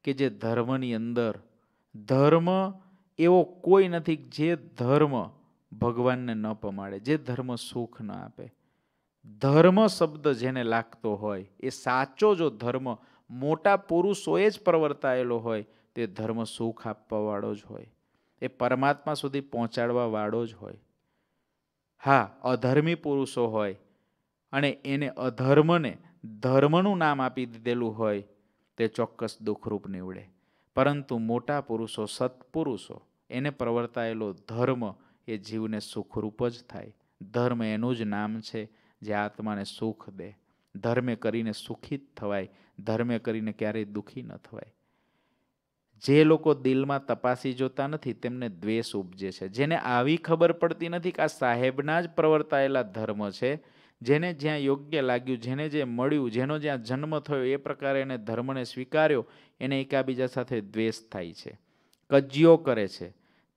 કે જે ધર્મની અંદર ધર્મ એવો કોઈ નથી જે ધર્મ ભગવાનને ન પમાડે જે ધર્મ સુખ ન આપે ધર્મ શબ્દ જેને લાગતો હોય એ સાચો જો ધર્મ મોટા પુરુષોએ જ પ્રવર્તાયેલો હોય તે ધર્મ સુખ આપવાવાળો જ હોય એ પરમાત્મા સુધી પહોંચાડવા વાળો જ હોય હા અધર્મી પુરુષો હોય અને એને અધર્મને ધર્મનું નામ આપી દીધેલું હોય તે ચોક્કસ દુઃખરૂપ નીવડે પરંતુ મોટા પુરુષો સત્પુરુષો એને પ્રવર્તાયેલો ધર્મ એ જીવને સુખરૂપ જ થાય ધર્મ એનું જ નામ છે જે આત્માને સુખ દે ધર્મે કરીને સુખી થવાય ધર્મે કરીને ક્યારેય દુઃખી ન થવાય જે લોકો દિલમાં તપાસી જોતા નથી તેમને દ્વેષ ઉપજે છે જેને આવી ખબર પડતી નથી કે આ સાહેબના જ પ્રવર્તાયેલા ધર્મ છે જેને જ્યાં યોગ્ય લાગ્યું જેને જે મળ્યું જેનો જ્યાં જન્મ થયો એ પ્રકારે એને ધર્મને સ્વીકાર્યો એને એકાબીજા સાથે દ્વેષ થાય છે કજિયો કરે છે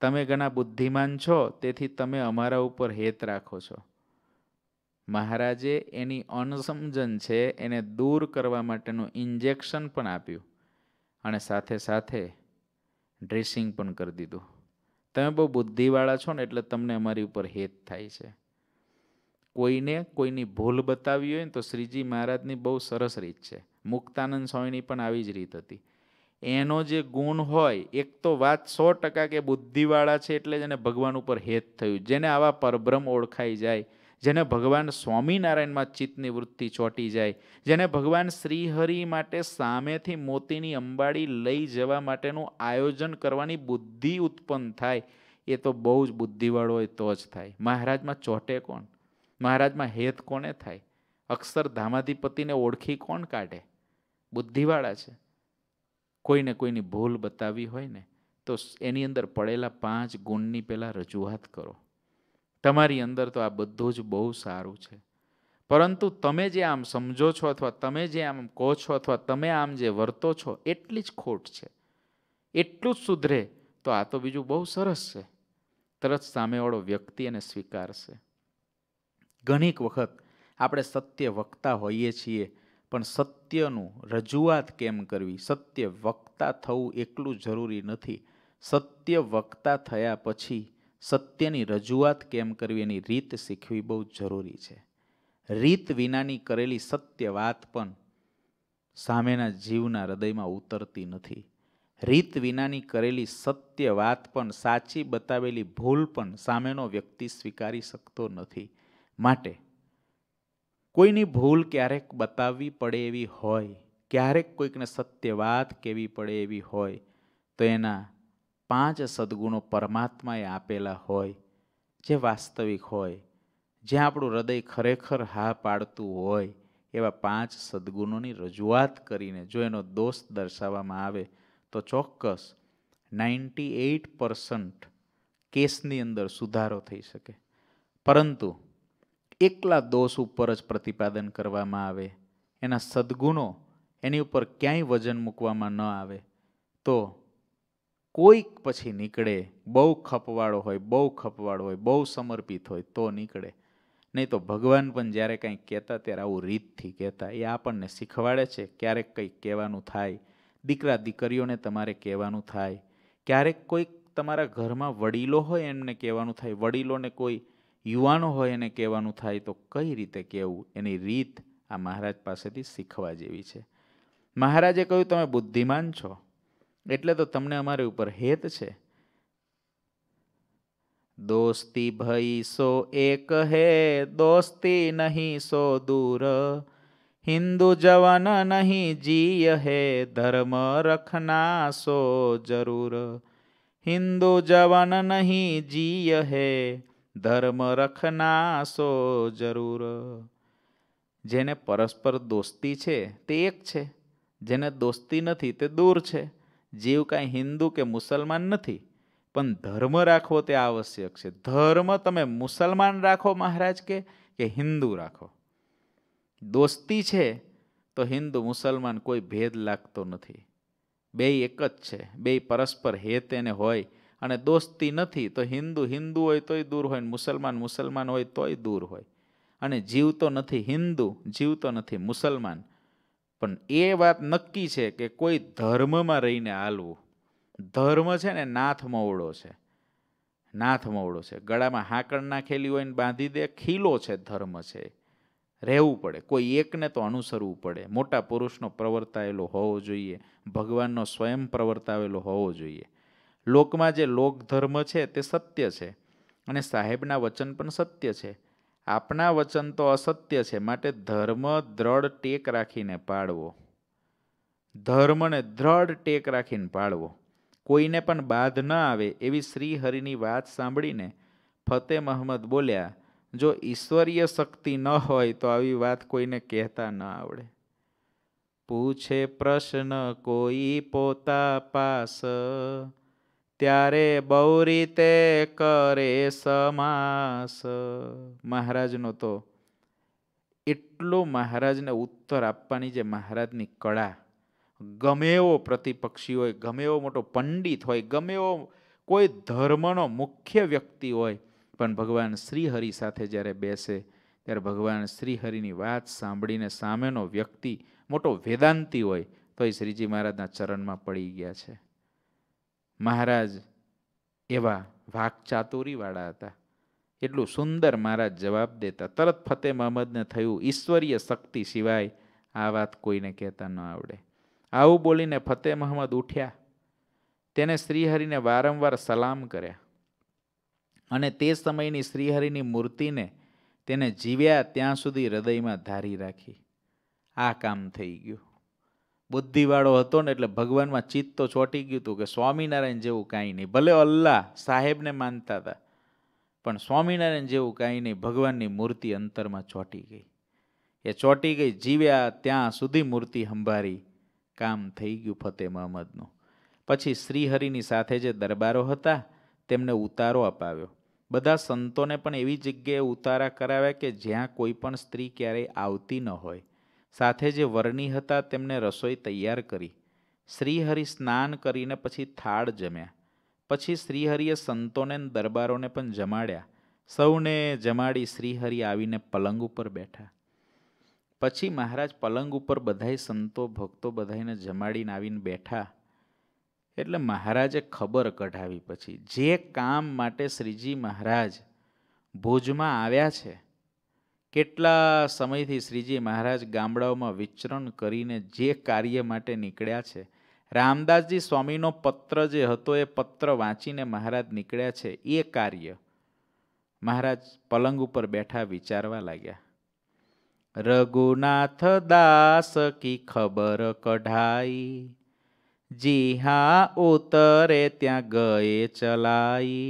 તમે ઘણા બુદ્ધિમાન છો તેથી તમે અમારા ઉપર હેત રાખો છો મહારાજે એની અનસમજન છે એને દૂર કરવા માટેનું ઇન્જેક્શન પણ આપ્યું અને સાથે સાથે ડ્રેસિંગ પણ કરી દીધું તમે બહુ બુદ્ધિવાળા છો ને એટલે તમને અમારી ઉપર હેત થાય છે કોઈને કોઈની ભૂલ બતાવી હોય ને તો શ્રીજી મહારાજની બહુ સરસ રીત છે મુક્તાનંદ સ્વામીની પણ આવી જ રીત હતી એનો જે ગુણ હોય એક તો વાત સો ટકા કે બુદ્ધિવાળા છે એટલે જ એને ભગવાન ઉપર હેત થયું જેને આવા પરબ્રહ્મ ઓળખાઈ જાય જેને ભગવાન સ્વામિનારાયણમાં ચિત્તની વૃત્તિ ચોંટી જાય જેને ભગવાન શ્રીહરિ માટે સામેથી મોતીની અંબાડી લઈ જવા માટેનું આયોજન કરવાની બુદ્ધિ ઉત્પન્ન થાય એ તો બહુ જ બુદ્ધિવાળો હોય તો જ થાય મહારાજમાં ચોટે કોણ મહારાજમાં હેત કોને થાય અક્ષર ધામાધિપતિને ઓળખી કોણ કાઢે બુદ્ધિવાળા છે કોઈને કોઈની ભૂલ બતાવી હોય ને તો એની અંદર પડેલા પાંચ ગુણની પહેલાં રજૂઆત કરો તમારી અંદર તો આ બધું જ બહુ સારું છે પરંતુ તમે જે આમ સમજો છો અથવા તમે જે આમ કહો છો અથવા તમે આમ જે વર્તો છો એટલી જ ખોટ છે એટલું જ સુધરે તો આ તો બીજું બહુ સરસ છે તરત સામેવાળો વ્યક્તિ એને સ્વીકારશે ઘણીક વખત આપણે સત્ય વક્તા હોઈએ છીએ પણ સત્યનું રજૂઆત કેમ કરવી સત્ય વક્તા થવું એટલું જરૂરી નથી સત્ય વક્તા થયા પછી સત્યની રજૂઆત કેમ કરવી એની રીત શીખવી બહુ જરૂરી છે રીત વિનાની કરેલી સત્ય વાત પણ સામેના જીવના હૃદયમાં ઉતરતી નથી રીત વિનાની કરેલી સત્ય વાત પણ સાચી બતાવેલી ભૂલ પણ સામેનો વ્યક્તિ સ્વીકારી શકતો નથી માટે કોઈની ભૂલ ક્યારેક બતાવવી પડે એવી હોય ક્યારેક કોઈકને સત્ય વાત કહેવી પડે એવી હોય તો એના પાંચ સદગુણો પરમાત્માએ આપેલા હોય જે વાસ્તવિક હોય જ્યાં આપણું હૃદય ખરેખર હા પાડતું હોય એવા પાંચ સદગુણોની રજૂઆત કરીને જો એનો દોષ દર્શાવવામાં આવે તો ચોક્કસ નાઇન્ટી એઇટ પર્સન્ટ કેસની અંદર સુધારો થઈ શકે પરંતુ એકલા દોષ ઉપર જ પ્રતિપાદન કરવામાં આવે એના સદગુણો એની ઉપર ક્યાંય વજન મૂકવામાં ન આવે તો કોઈક પછી નીકળે બહુ ખપવાળો હોય બહુ ખપવાળો હોય બહુ સમર્પિત હોય તો નીકળે નહીં તો ભગવાન પણ જ્યારે કંઈ કહેતા ત્યારે આવું રીતથી કહેતા એ આપણને શીખવાડે છે ક્યારેક કંઈક કહેવાનું થાય દીકરા દીકરીઓને તમારે કહેવાનું થાય ક્યારેક કોઈક તમારા ઘરમાં વડીલો હોય એમને કહેવાનું થાય વડીલોને કોઈ યુવાનો હોય એને કહેવાનું થાય તો કઈ રીતે કહેવું એની રીત આ મહારાજ પાસેથી શીખવા જેવી છે મહારાજે કહ્યું તમે બુદ્ધિમાન છો એટલે તો તમને અમારી ઉપર હેત છે દોસ્તી ભઈ સો એક હે દોસ્તી નહીં સો દૂર હિન્દુ જવન નહીં જીય હે ધર્મ રખના સો જરૂર હિન્દુ જવન નહીં જીય હે ધર્મ રખના સો જરૂર જેને પરસ્પર દોસ્તી છે તે એક છે જેને દોસ્તી નથી તે દૂર છે જીવ કાંઈ હિન્દુ કે મુસલમાન નથી પણ ધર્મ રાખવો તે આવશ્યક છે ધર્મ તમે મુસલમાન રાખો મહારાજ કે કે હિન્દુ રાખો દોસ્તી છે તો હિન્દુ મુસલમાન કોઈ ભેદ લાગતો નથી બે એક જ છે બે પરસ્પર હેત એને હોય અને દોસ્તી નથી તો હિન્દુ હિન્દુ હોય તોય દૂર હોય મુસલમાન મુસલમાન હોય તોય દૂર હોય અને જીવતો નથી હિન્દુ જીવતો નથી મુસલમાન પણ એ વાત નક્કી છે કે કોઈ ધર્મમાં રહીને હાલવું ધર્મ છે ને નાથ મવડો છે નાથ મવડો છે ગળામાં હાકડ નાખેલી હોય ને બાંધી દે ખીલો છે ધર્મ છે રહેવું પડે કોઈ એકને તો અનુસરવું પડે મોટા પુરુષનો પ્રવર્તાયેલો હોવો જોઈએ ભગવાનનો સ્વયં પ્રવર્તાવેલો હોવો જોઈએ લોકમાં જે લોક ધર્મ છે તે સત્ય છે અને સાહેબના વચન પણ સત્ય છે આપના વચન તો અસત્ય છે માટે ધર્મ દ્રઢ ટેક રાખીને પાળવો ધર્મને દ્રઢ ટેક રાખીને પાળવો કોઈને પણ બાધ ન આવે એવી શ્રીહરિની વાત સાંભળીને ફતેહ મહમદ બોલ્યા જો ઈશ્વરીય શક્તિ ન હોય તો આવી વાત કોઈને કહેતા ન આવડે પૂછે પ્રશ્ન કોઈ પોતા પાસ ત્યારે બહુ રીતે કરે સમાસ મહારાજનો તો એટલું મહારાજને ઉત્તર આપવાની જે મહારાજની કળા ગમે એવો પ્રતિપક્ષી હોય ગમે એવો મોટો પંડિત હોય ગમે એવો કોઈ ધર્મનો મુખ્ય વ્યક્તિ હોય પણ ભગવાન શ્રીહરિ સાથે જ્યારે બેસે ત્યારે ભગવાન શ્રીહરિની વાત સાંભળીને સામેનો વ્યક્તિ મોટો વેદાંતિ હોય તો એ શ્રીજી મહારાજના ચરણમાં પડી ગયા છે મહારાજ એવા વાકચાતુરીવાળા હતા એટલું સુંદર મહારાજ જવાબ દેતા તરત ફતે મહમદને થયું ઈશ્વરીય શક્તિ સિવાય આ વાત કોઈને કહેતા ન આવડે આવું બોલીને ફતેહ મહમદ ઉઠ્યા તેને શ્રીહરિને વારંવાર સલામ કર્યા અને તે સમયની શ્રીહરિની મૂર્તિને તેને જીવ્યા ત્યાં સુધી હૃદયમાં ધારી રાખી આ કામ થઈ ગયું બુદ્ધિવાળો હતો ને એટલે ભગવાનમાં ચિત્ત તો ચોંટી ગયું હતું કે સ્વામિનારાયણ જેવું કાંઈ નહીં ભલે અલ્લાહ સાહેબને માનતા હતા પણ સ્વામિનારાયણ જેવું કાંઈ નહીં ભગવાનની મૂર્તિ અંતરમાં ચોંટી ગઈ એ ચોંટી ગઈ જીવ્યા ત્યાં સુધી મૂર્તિ હંભારી કામ થઈ ગયું ફતેહ મહમ્મદનું પછી શ્રીહરિની સાથે જે દરબારો હતા તેમને ઉતારો અપાવ્યો બધા સંતોને પણ એવી જગ્યાએ ઉતારા કરાવ્યા કે જ્યાં કોઈ પણ સ્ત્રી ક્યારેય આવતી ન હોય સાથે જે વરણી હતા તેમને રસોઈ તૈયાર કરી શ્રીહરિ સ્નાન કરીને પછી થાળ જમ્યા પછી શ્રીહરિએ સંતોને દરબારોને પણ જમાડ્યા સૌને જમાડી શ્રીહરિ આવીને પલંગ ઉપર બેઠા પછી મહારાજ પલંગ ઉપર બધાય સંતો ભક્તો બધાને જમાડીને આવીને બેઠા એટલે મહારાજે ખબર કઢાવી પછી જે કામ માટે શ્રીજી મહારાજ ભુજમાં આવ્યા છે કેટલા સમયથી શ્રીજી મહારાજ ગામડાઓમાં વિચરણ કરીને જે કાર્ય માટે નીકળ્યા છે રામદાસજી સ્વામીનો પત્ર જે હતો એ પત્ર વાંચીને મહારાજ નીકળ્યા છે એ કાર્ય મહારાજ પલંગ ઉપર બેઠા વિચારવા લાગ્યા રઘુનાથ દાસ કી ખબર કઢાઈ જી હા ઉતરે ત્યાં ગયે ચલાઈ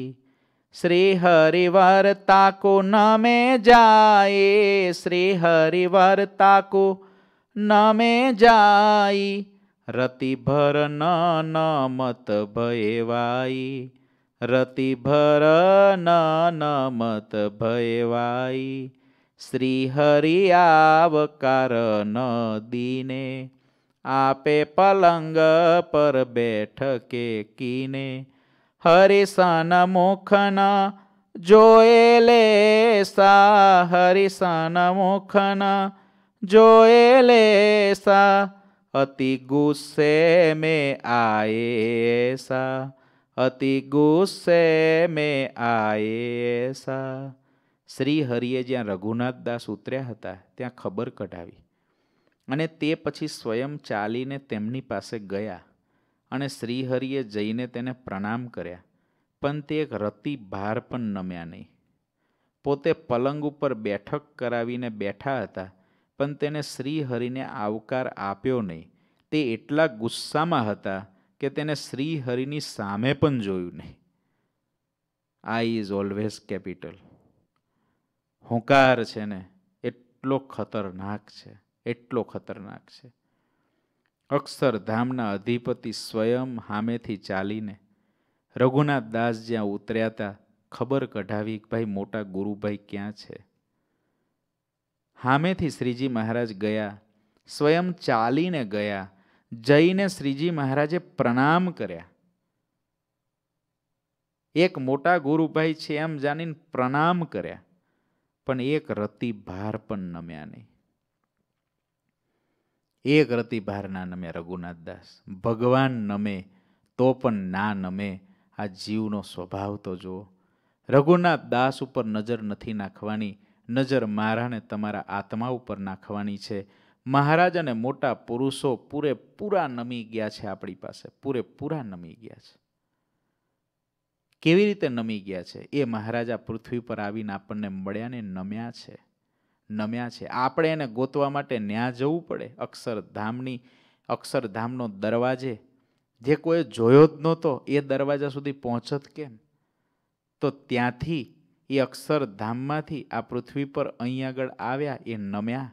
શ્રી હરિવર્તા કો નમે જાય શ્રી હરિવર્તા કો નમે જાય રતિભર ન મત ભયવાઈ રતિભર ન મત ભયવાઈ શ્રી આવકાર ન દિને આપે પલંગ પર બેઠકે કીને હરિસન મુખન જોએલે સા હરિસન મુખન જોએલે સા અતિ ગુસ્સે મે આયે સા અતિ ગુસ્સે મે આયે સા શ્રી હરિએ જ્યાં રઘુનાથ દાસ ઉતર્યા હતા ત્યાં ખબર કઢાવી અને તે પછી સ્વયં ચાલીને તેમની પાસે ગયા અને શ્રીહરિએ જઈને તેને પ્રણામ કર્યા પણ તે એક રતિ ભાર પણ નમ્યા નહીં પોતે પલંગ ઉપર બેઠક કરાવીને બેઠા હતા પણ તેને શ્રીહરિને આવકાર આપ્યો નહીં તે એટલા ગુસ્સામાં હતા કે તેને શ્રીહરિની સામે પણ જોયું નહીં આ ઇઝ ઓલવેઝ કેપિટલ હુંકાર છે ને એટલો ખતરનાક છે એટલો ખતરનાક છે અક્ષરધામના અધિપતિ સ્વયં હામેથી ચાલીને રઘુનાથ દાસ જ્યાં ઉતર્યા હતા ખબર કઢાવી ભાઈ મોટા ગુરુભાઈ ક્યાં છે હામેથી શ્રીજી મહારાજ ગયા સ્વયં ચાલીને ગયા જઈને શ્રીજી મહારાજે પ્રણામ કર્યા એક મોટા ગુરુભાઈ છે એમ જાણીને પ્રણામ કર્યા પણ એક રતિ ભાર પણ નમ્યા નહીં એક રતિ નમે રઘુનાથ દાસ ભગવાન નમે તો પણ ના નમે આ જીવનો સ્વભાવ તો જુઓ રઘુનાથ દાસ ઉપર નજર નથી નાખવાની નજર મારાને તમારા આત્મા ઉપર નાખવાની છે મહારાજ અને મોટા પુરુષો પૂરેપૂરા નમી ગયા છે આપણી પાસે પૂરેપૂરા નમી ગયા છે કેવી રીતે નમી ગયા છે એ મહારાજા પૃથ્વી પર આવીને આપણને મળ્યાને નમ્યા છે નમ્યા છે આપણે એને ગોતવા માટે ન્યા જવું પડે અક્ષરધામની અક્ષરધામનો દરવાજે જે કોઈ જોયો જ નહોતો એ દરવાજા સુધી પહોંચત કેમ તો ત્યાંથી એ અક્ષરધામમાંથી આ પૃથ્વી પર અહીં આગળ આવ્યા એ નમ્યા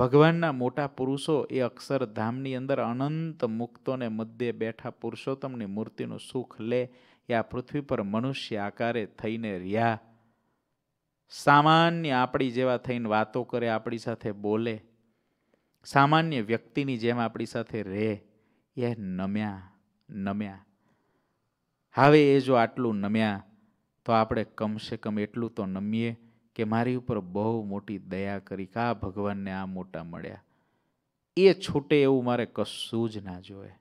ભગવાનના મોટા પુરુષો એ અક્ષરધામની અંદર અનંત મુક્તોને મધ્યે બેઠા પુરુષોત્તમની મૂર્તિનું સુખ લે એ આ પૃથ્વી પર મનુષ્ય આકારે થઈને રહ્યા સામાન્ય આપણી જેવા થઈને વાતો કરે આપણી સાથે બોલે સામાન્ય વ્યક્તિની જેમ આપણી સાથે રહે એ નમ્યા નમ્યા હવે એ જો આટલું નમ્યા તો આપણે કમસે કમ એટલું તો નમીએ કે મારી ઉપર બહુ મોટી દયા કરી આ ભગવાનને આ મોટા મળ્યા એ છૂટે એવું મારે કશું જ ના જોએ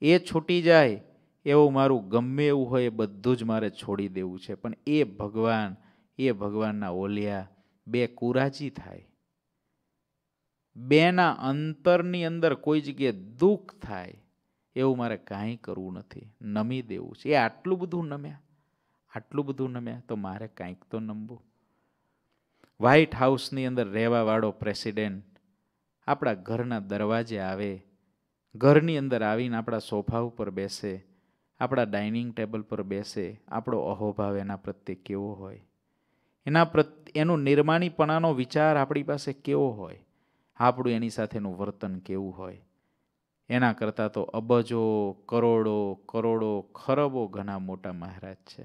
એ છૂટી જાય એવું મારું ગમે એવું હોય એ બધું જ મારે છોડી દેવું છે પણ એ ભગવાન એ ભગવાનના ઓલિયા બે કુરાજી થાય બેના અંતરની અંદર કોઈ જગ્યાએ દુઃખ થાય એવું મારે કાંઈ કરવું નથી નમી દેવું છે એ આટલું બધું નમ્યા આટલું બધું નમ્યા તો મારે કાંઈક તો નમવું વ્હાઇટ હાઉસની અંદર રહેવાવાળો પ્રેસિડેન્ટ આપણા ઘરના દરવાજે આવે ઘરની અંદર આવીને આપણા સોફા ઉપર બેસે આપણા ડાઇનિંગ ટેબલ પર બેસે આપણો અહોભાવ એના પ્રત્યે કેવો હોય એના પ્રત્યે એનું નિર્માણીપણાનો વિચાર આપણી પાસે કેવો હોય આપણું એની સાથેનું વર્તન કેવું હોય એના કરતાં તો અબજો કરોડો કરોડો ખરબો ઘણા મોટા મહારાજ છે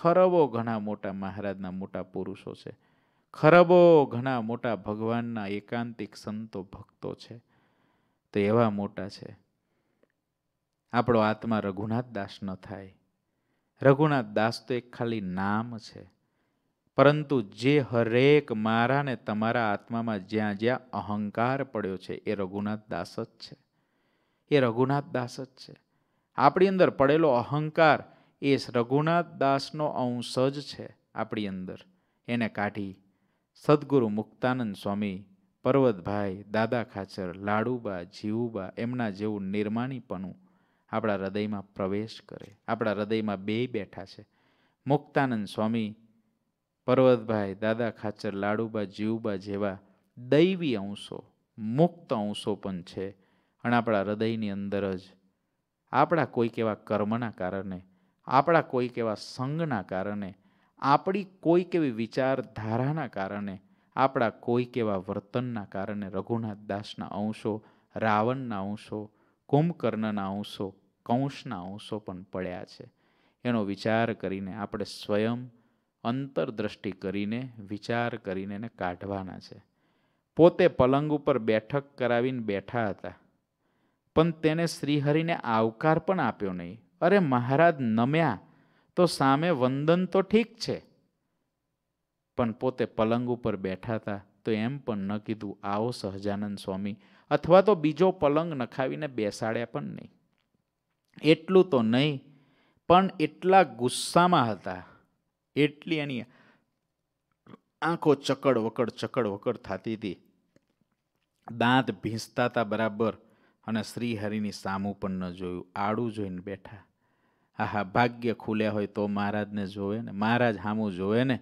ખરબો ઘણા મોટા મહારાજના મોટા પુરુષો છે ખરબો ઘણા મોટા ભગવાનના એકાંતિક સંતો ભક્તો છે તો એવા મોટા છે આપણો આત્મા રઘુનાથ દાસ ન થાય રઘુનાથ દાસ તો એક ખાલી નામ છે પરંતુ જે હરેક મારા ને તમારા આત્મામાં જ્યાં જ્યાં અહંકાર પડ્યો છે એ રઘુનાથ દાસ જ છે એ રઘુનાથ દાસ જ છે આપણી અંદર પડેલો અહંકાર એ રઘુનાથ દાસનો અંશ જ છે આપણી અંદર એને કાઢી સદગુરુ મુક્તાનંદ સ્વામી પર્વતભાઈ દાદા ખાચર લાડુબા જીવુબા એમના જેવું નિર્માણીપણું આપણા હૃદયમાં પ્રવેશ કરે આપણા હૃદયમાં બે બેઠા છે મુક્તાનંદ સ્વામી પર્વતભાઈ દાદા ખાચર લાડુબા જીવબા જેવા દૈવી અંશો મુક્ત અંશો પણ છે અને આપણા હૃદયની અંદર જ આપણા કોઈક એવા કર્મના કારણે આપણા કોઈક એવા સંઘના કારણે આપણી કોઈક એવી વિચારધારાના કારણે આપણા કોઈક એવા વર્તનના કારણે રઘુનાથ દાસના અંશો રાવણના અંશો કુંભકર્ણના અંશો કંસના અંશો પણ પડ્યા છે એનો વિચાર કરીને આપણે સ્વયં અંતરદ્રષ્ટિ કરીને વિચાર કરીને એને કાઢવાના છે પોતે પલંગ ઉપર બેઠક કરાવીને બેઠા હતા પણ તેને શ્રીહરિને આવકાર પણ આપ્યો નહીં અરે મહારાજ નમ્યા તો સામે વંદન તો ઠીક છે પણ પોતે પલંગ ઉપર બેઠા હતા તો એમ પણ ન કીધું આવો સહજાનંદ સ્વામી અથવા તો બીજો પલંગ નખાવીને બેસાડ્યા પણ નહીં એટલું તો નહીં પણ એટલા ગુસ્સામાં હતા એટલી એની આંખો ચકડ વકડ ચકડ વકડ થતી હતી દાંત ભીંસતા હતા બરાબર અને શ્રીહરિની સામું પણ ન જોયું આડું જોઈને બેઠા આહા ભાગ્ય ખુલ્યા હોય તો મહારાજને જોવે ને મહારાજ હામું જોવે ને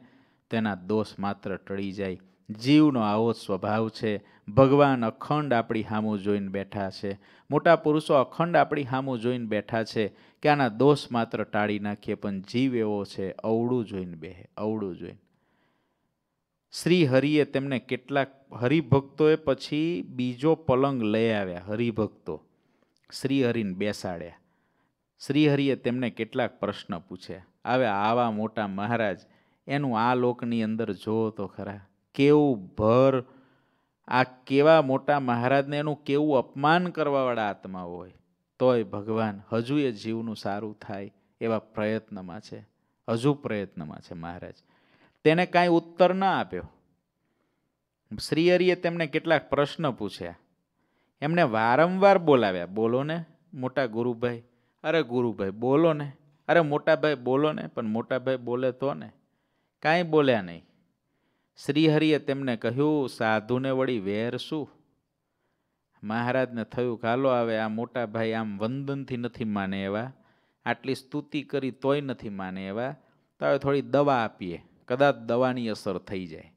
તેના દોષ માત્ર ટળી જાય જીવનો આવો સ્વભાવ છે ભગવાન અખંડ આપણી હામું જોઈને બેઠા છે મોટા પુરુષો અખંડ આપણી હામું જોઈને બેઠા છે કે આના દોષ માત્ર ટાળી નાખીએ પણ જીવ એવો છે અવળું જોઈને બેહે અવળું જોઈને શ્રી હરિએ તેમને કેટલાક હરિભક્તોએ પછી બીજો પલંગ લઈ આવ્યા હરિભક્તો શ્રીહરિને હરિને બેસાડ્યા શ્રીહરિએ તેમને કેટલાક પ્રશ્ન પૂછ્યા આવે આવા મોટા મહારાજ એનું આ લોકની અંદર જોવો તો ખરા કેવું ભર આ કેવા મોટા મહારાજને એનું કેવું અપમાન કરવાવાળા આત્મા હોય તોય ભગવાન હજુ એ જીવનું સારું થાય એવા પ્રયત્નમાં છે હજુ પ્રયત્નમાં છે મહારાજ તેને કાંઈ ઉત્તર ના આપ્યો શ્રીહરિએ તેમને કેટલાક પ્રશ્ન પૂછ્યા એમને વારંવાર બોલાવ્યા બોલો ને મોટા ગુરુભાઈ અરે ગુરુભાઈ બોલો ને અરે મોટાભાઈ બોલો ને પણ મોટાભાઈ બોલે તો ને કાંઈ બોલ્યા નહીં શ્રીહરિએ તેમને કહ્યું સાધુને વળી વેર શું મહારાજને થયું કે આવે આ મોટા ભાઈ આમ વંદનથી નથી માને એવા આટલી સ્તુતિ કરી તોય નથી માને એવા તો હવે થોડી દવા આપીએ કદાચ દવાની અસર થઈ જાય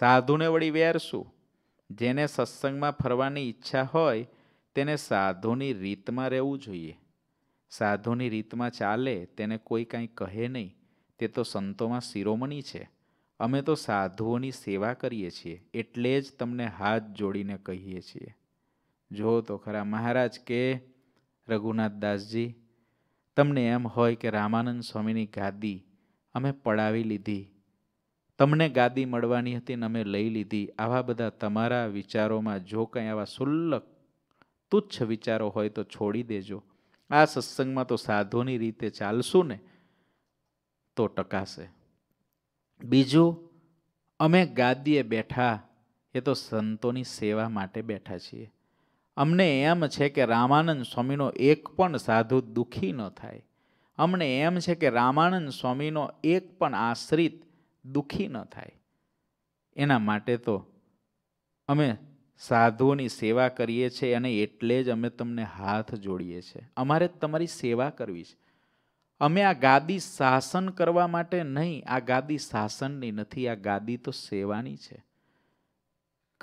સાધુને વળી વેરશું જેને સત્સંગમાં ફરવાની ઈચ્છા હોય તેને સાધુની રીતમાં રહેવું જોઈએ સાધુની રીતમાં ચાલે તેને કોઈ કાંઈ કહે નહીં તે તો સંતોમાં શિરોમણી છે અમે તો સાધુઓની સેવા કરીએ છીએ એટલે જ તમને હાથ જોડીને કહીએ છીએ જો તો ખરા મહારાજ કે રઘુનાથ દાસજી તમને એમ હોય કે રામાનંદ સ્વામીની ગાદી અમે પડાવી લીધી તમને ગાદી મળવાની હતી ને અમે લઈ લીધી આવા બધા તમારા વિચારોમાં જો કંઈ આવા સુલ્લક તુચ્છ વિચારો હોય તો છોડી દેજો આ સત્સંગમાં તો સાધુની રીતે ચાલશું ને તો ટકાશે બીજું અમે ગાદીએ બેઠા એ તો સંતોની સેવા માટે બેઠા છીએ અમને એમ છે કે રામાનંદ સ્વામીનો એક પણ સાધુ દુઃખી ન થાય અમને એમ છે કે રામાનંદ સ્વામીનો એક પણ આશ્રિત દુઃખી ન થાય એના માટે તો અમે સાધુઓની સેવા કરીએ છીએ અને એટલે જ અમે તમને હાથ જોડીએ છીએ અમારે તમારી સેવા કરવી છે અમે આ ગાદી શાસન કરવા માટે નહીં આ ગાદી શાસનની નથી આ ગાદી તો સેવાની છે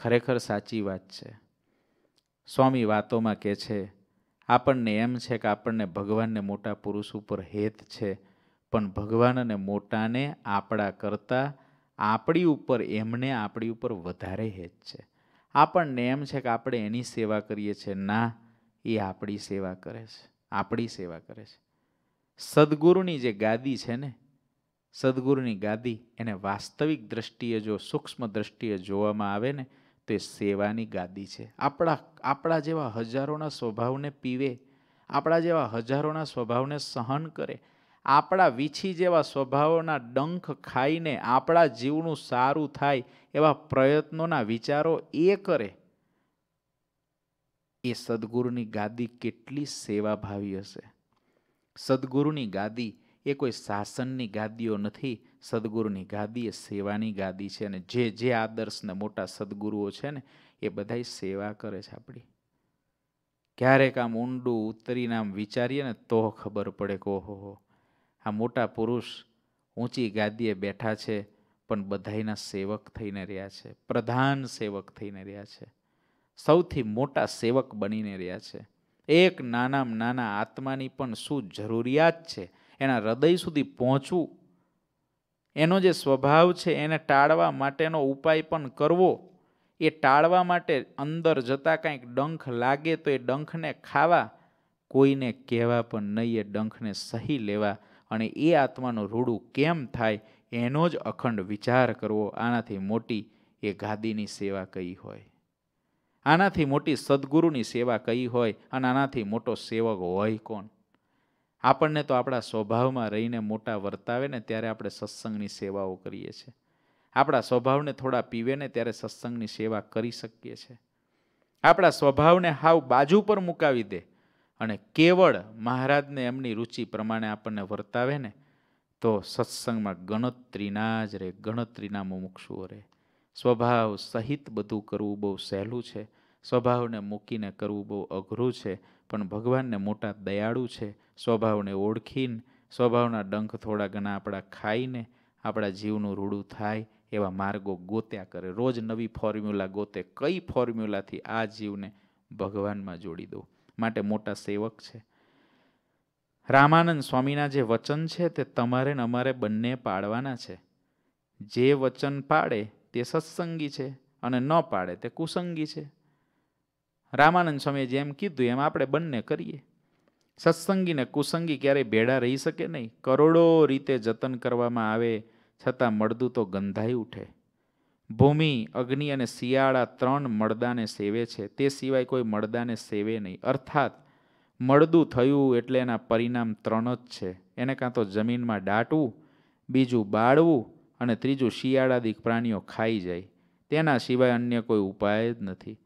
ખરેખર સાચી વાત છે સ્વામી વાતોમાં કહે છે આપણને એમ છે કે આપણને ભગવાનને મોટા પુરુષ ઉપર હેત છે પણ ભગવાન અને મોટાને આપણા કરતાં આપણી ઉપર એમને આપણી ઉપર વધારે હેત છે આપણને એમ છે કે આપણે એની સેવા કરીએ છીએ ના એ આપણી સેવા કરે છે આપણી સેવા કરે છે સદગુરુની જે ગાદી છે ને સદગુરુની ગાદી એને વાસ્તવિક દ્રષ્ટિએ જો સૂક્ષ્મ દ્રષ્ટિએ જોવામાં આવે ને તે સેવાની ગાદી છે આપણા આપણા જેવા હજારોના સ્વભાવને પીવે આપણા જેવા હજારોના સ્વભાવને સહન કરે આપણા વીછી જેવા સ્વભાવોના ડંખ ખાઈને આપણા જીવનું સારું થાય એવા પ્રયત્નોના વિચારો એ કરે એ સદગુરુની ગાદી કેટલી સેવાભાવી હશે સદગુરુની ગાદી એ કોઈ શાસનની ગાદીઓ નથી સદગુરુની ગાદી એ સેવાની ગાદી છે અને જે જે આદર્શને મોટા સદગુરુઓ છે ને એ બધાય સેવા કરે છે આપણી ક્યારેક આમ ઊંડું ઉતરીને આમ વિચારીએ ને તો ખબર પડે કે ઓહો આ મોટા પુરુષ ઊંચી ગાદીએ બેઠા છે પણ બધાયના સેવક થઈને રહ્યા છે પ્રધાન સેવક થઈને રહ્યા છે સૌથી મોટા સેવક બનીને રહ્યા છે એક નાનામાં નાના આત્માની પણ શું જરૂરિયાત છે એના હૃદય સુધી પહોંચવું એનો જે સ્વભાવ છે એને ટાળવા માટેનો ઉપાય પણ કરવો એ ટાળવા માટે અંદર જતાં કાંઈક ડંખ લાગે તો એ ડંખને ખાવા કોઈને કહેવા પણ નહીં એ ડંખને સહી લેવા અને એ આત્માનું રૂડું કેમ થાય એનો જ અખંડ વિચાર કરવો આનાથી મોટી એ ગાદીની સેવા કઈ હોય આનાથી મોટી સદગુરુની સેવા કઈ હોય અને આનાથી મોટો સેવક હોય કોણ આપણને તો આપણા સ્વભાવમાં રહીને મોટા વર્તાવે ને ત્યારે આપણે સત્સંગની સેવાઓ કરીએ છીએ આપણા સ્વભાવને થોડા પીવે ને ત્યારે સત્સંગની સેવા કરી શકીએ છીએ આપણા સ્વભાવને હાવ બાજુ પર મુકાવી દે અને કેવળ મહારાજને એમની રુચિ પ્રમાણે આપણને વર્તાવે ને તો સત્સંગમાં ગણતરીના જ રહે ગણતરીના મુમુક્ષુઓ રહે સ્વભાવ સહિત બધું કરવું બહુ સહેલું છે સ્વભાવને મૂકીને કરવું બહુ અઘરું છે પણ ભગવાનને મોટા દયાળુ છે સ્વભાવને ઓળખીને સ્વભાવના ડંખ થોડા ઘણા આપણા ખાઈને આપણા જીવનું રૂડું થાય એવા માર્ગો ગોત્યા કરે રોજ નવી ફોર્મ્યુલા ગોતે કઈ ફોર્મ્યુલાથી આ જીવને ભગવાનમાં જોડી દો માટે મોટા સેવક છે રામાનંદ સ્વામીના જે વચન છે તે તમારે ને અમારે બંને પાડવાના છે જે વચન પાડે તે સત્સંગી છે અને ન પાડે તે કુસંગી છે રામાનંદ સ્વામીએ જેમ કીધું એમ આપણે બંને કરીએ સત્સંગી ને કુસંગી ક્યારેય ભેડા રહી શકે નહીં કરોડો રીતે જતન કરવામાં આવે છતાં મળદું તો ગંધાઈ ઉઠે ભૂમિ અગ્નિ અને શિયાળા ત્રણ મળદાને સેવે છે તે સિવાય કોઈ મળદાને સેવે નહીં અર્થાત મળદું થયું એટલે એના પરિણામ ત્રણ જ છે એને કાં તો જમીનમાં દાટવું બીજું બાળવું અને ત્રીજું શિયાળાદિક પ્રાણીઓ ખાઈ જાય તેના સિવાય અન્ય કોઈ ઉપાય જ નથી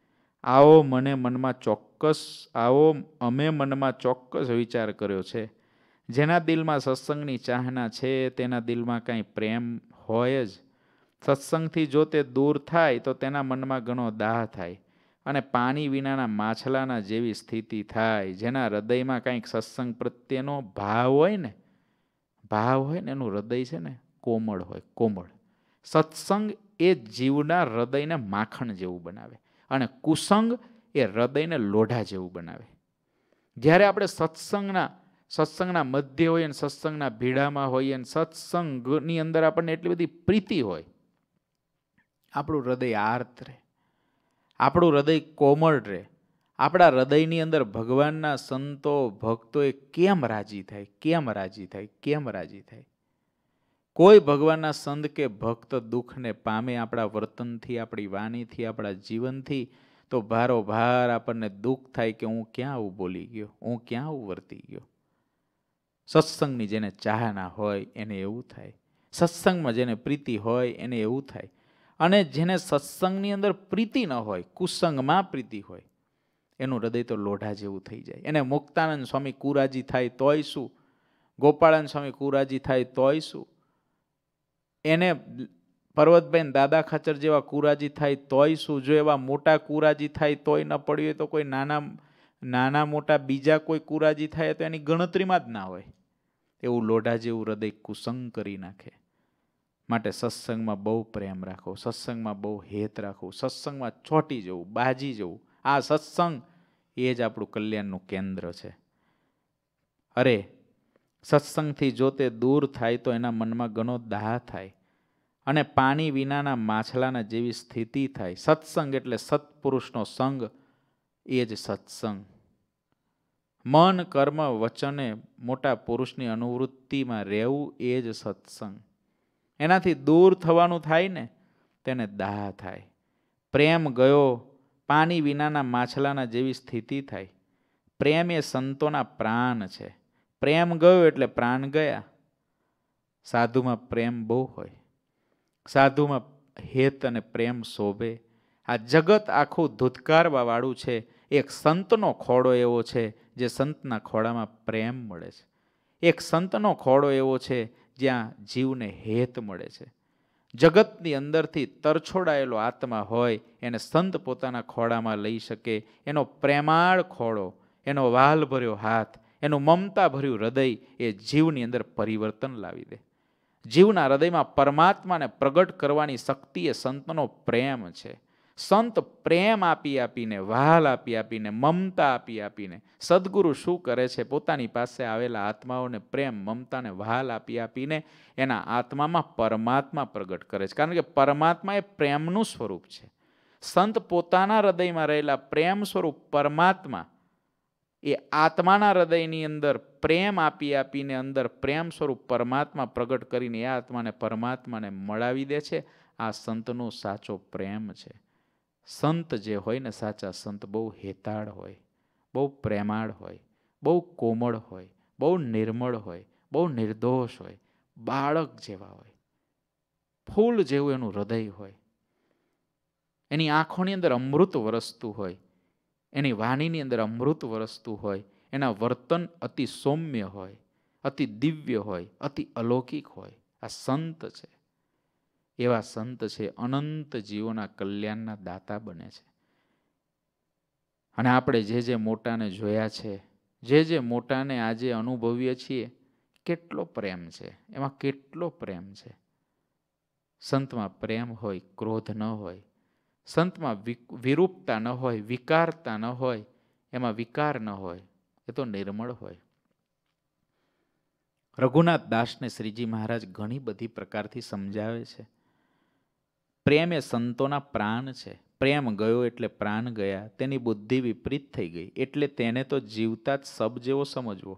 આવો મને મનમાં ચોક્કસ આવો અમે મનમાં ચોક્કસ વિચાર કર્યો છે જેના દિલમાં સત્સંગની ચાહના છે તેના દિલમાં કાંઈ પ્રેમ હોય જ સત્સંગથી જો તે દૂર થાય તો તેના મનમાં ઘણો દાહ થાય અને પાણી વિનાના માછલાના જેવી સ્થિતિ થાય જેના હૃદયમાં કાંઈક સત્સંગ પ્રત્યેનો ભાવ હોય ને ભાવ હોય ને એનું હૃદય છે ને કોમળ હોય કોમળ સત્સંગ એ જીવના હૃદયને માખણ જેવું બનાવે અને કુસંગ એ હૃદયને લોઢા જેવું બનાવે જ્યારે આપણે સત્સંગના સત્સંગના મધ્ય હોઈએ અને સત્સંગના ભીડામાં હોઈએ અને સત્સંગની અંદર આપણને એટલી બધી પ્રીતિ હોય આપણું હૃદય આર્ત રહે આપણું હૃદય કોમળ રહે આપણા હૃદયની અંદર ભગવાનના સંતો ભક્તોએ કેમ રાજી થાય કેમ રાજી થાય કેમ રાજી થાય કોઈ ભગવાનના સંત કે ભક્ત દુઃખને પામે આપણા વર્તનથી આપણી વાણીથી આપણા જીવનથી તો ભારોભાર આપણને દુઃખ થાય કે હું ક્યાં આવું બોલી ગયો હું ક્યાં આવું વર્તી ગયો સત્સંગની જેને ચાહના હોય એને એવું થાય સત્સંગમાં જેને પ્રીતિ હોય એને એવું થાય અને જેને સત્સંગની અંદર પ્રીતિ ન હોય કુસંગમાં પ્રીતિ હોય એનું હૃદય તો લોઢા જેવું થઈ જાય એને મુક્તાનંદ સ્વામી કુરાજી થાય તોય શું ગોપાળાનંદ સ્વામી કુરાજી થાય તોય શું એને પર્વતબેન દાદા ખાચર જેવા કુરાજી થાય તોય શું જો એવા મોટા કુરાજી થાય તોય ન પડ્યું હોય તો કોઈ નાના નાના મોટા બીજા કોઈ કુરાજી થાય તો એની ગણતરીમાં જ ના હોય એવું લોઢા જેવું હૃદય કુસંગ કરી નાખે માટે સત્સંગમાં બહુ પ્રેમ રાખો સત્સંગમાં બહુ હેત રાખવું સત્સંગમાં ચોટી જવું બાજી જવું આ સત્સંગ એ જ આપણું કલ્યાણનું કેન્દ્ર છે અરે સત્સંગથી જો તે દૂર થાય તો એના મનમાં ઘણો દાહ થાય અને પાણી વિનાના માછલાના જેવી સ્થિતિ થાય સત્સંગ એટલે સત્પુરુષનો સંગ એ જ સત્સંગ મન કર્મ વચને મોટા પુરુષની અનુવૃત્તિમાં રહેવું એ જ સત્સંગ એનાથી દૂર થવાનું થાય ને તેને દાહ થાય પ્રેમ ગયો પાણી વિનાના માછલાના જેવી સ્થિતિ થાય પ્રેમ એ સંતોના પ્રાણ છે પ્રેમ ગયો એટલે પ્રાણ ગયા સાધુમાં પ્રેમ બહુ હોય સાધુમાં હેત અને પ્રેમ શોભે આ જગત આખું ધૂતકારવાવાળું છે એક સંતનો ખોડો એવો છે જે સંતના ખોડામાં પ્રેમ મળે છે એક સંતનો ખોડો એવો છે જ્યાં જીવને હેત મળે છે જગતની અંદરથી તરછોડાયેલો આત્મા હોય એને સંત પોતાના ખોળામાં લઈ શકે એનો પ્રેમાળ ખોડો એનો વાલ ભર્યો હાથ એનું મમતા ભર્યું હૃદય એ જીવની અંદર પરિવર્તન લાવી દે જીવના હૃદયમાં પરમાત્માને પ્રગટ કરવાની શક્તિ એ સંતનો પ્રેમ છે સંત પ્રેમ આપી આપીને વહાલ આપી આપીને મમતા આપી આપીને સદગુરુ શું કરે છે પોતાની પાસે આવેલા આત્માઓને પ્રેમ મમતાને વહાલ આપી આપીને એના આત્મામાં પરમાત્મા પ્રગટ કરે છે કારણ કે પરમાત્મા એ પ્રેમનું સ્વરૂપ છે સંત પોતાના હૃદયમાં રહેલા પ્રેમ સ્વરૂપ પરમાત્મા એ આત્માના હૃદયની અંદર પ્રેમ આપી આપીને અંદર પ્રેમ સ્વરૂપ પરમાત્મા પ્રગટ કરીને એ આત્માને પરમાત્માને મળાવી દે છે આ સંતનો સાચો પ્રેમ છે સંત જે હોય ને સાચા સંત બહુ હેતાળ હોય બહુ પ્રેમાળ હોય બહુ કોમળ હોય બહુ નિર્મળ હોય બહુ નિર્દોષ હોય બાળક જેવા હોય ફૂલ જેવું એનું હૃદય હોય એની આંખોની અંદર અમૃત વરસતું હોય એની વાણીની અંદર અમૃત વરસતું હોય એના વર્તન અતિ સૌમ્ય હોય અતિ દિવ્ય હોય અતિ અલૌકિક હોય આ સંત છે એવા સંત છે અનંત જીવોના કલ્યાણના દાતા બને છે અને આપણે જે જે મોટાને જોયા છે જે જે મોટાને આજે અનુભવીએ છીએ કેટલો પ્રેમ છે એમાં કેટલો પ્રેમ છે સંતમાં પ્રેમ હોય ક્રોધ ન હોય સંતમાં વિરૂપતા ન હોય વિકારતા ન હોય એમાં વિકાર ન હોય એ તો નિર્મળ હોય રઘુનાથ દાસને શ્રીજી મહારાજ ઘણી બધી પ્રકારથી સમજાવે છે પ્રેમ એ સંતોના પ્રાણ છે પ્રેમ ગયો એટલે પ્રાણ ગયા તેની બુદ્ધિ વિપરીત થઈ ગઈ એટલે તેને તો જીવતા જ સબ જેવો સમજવો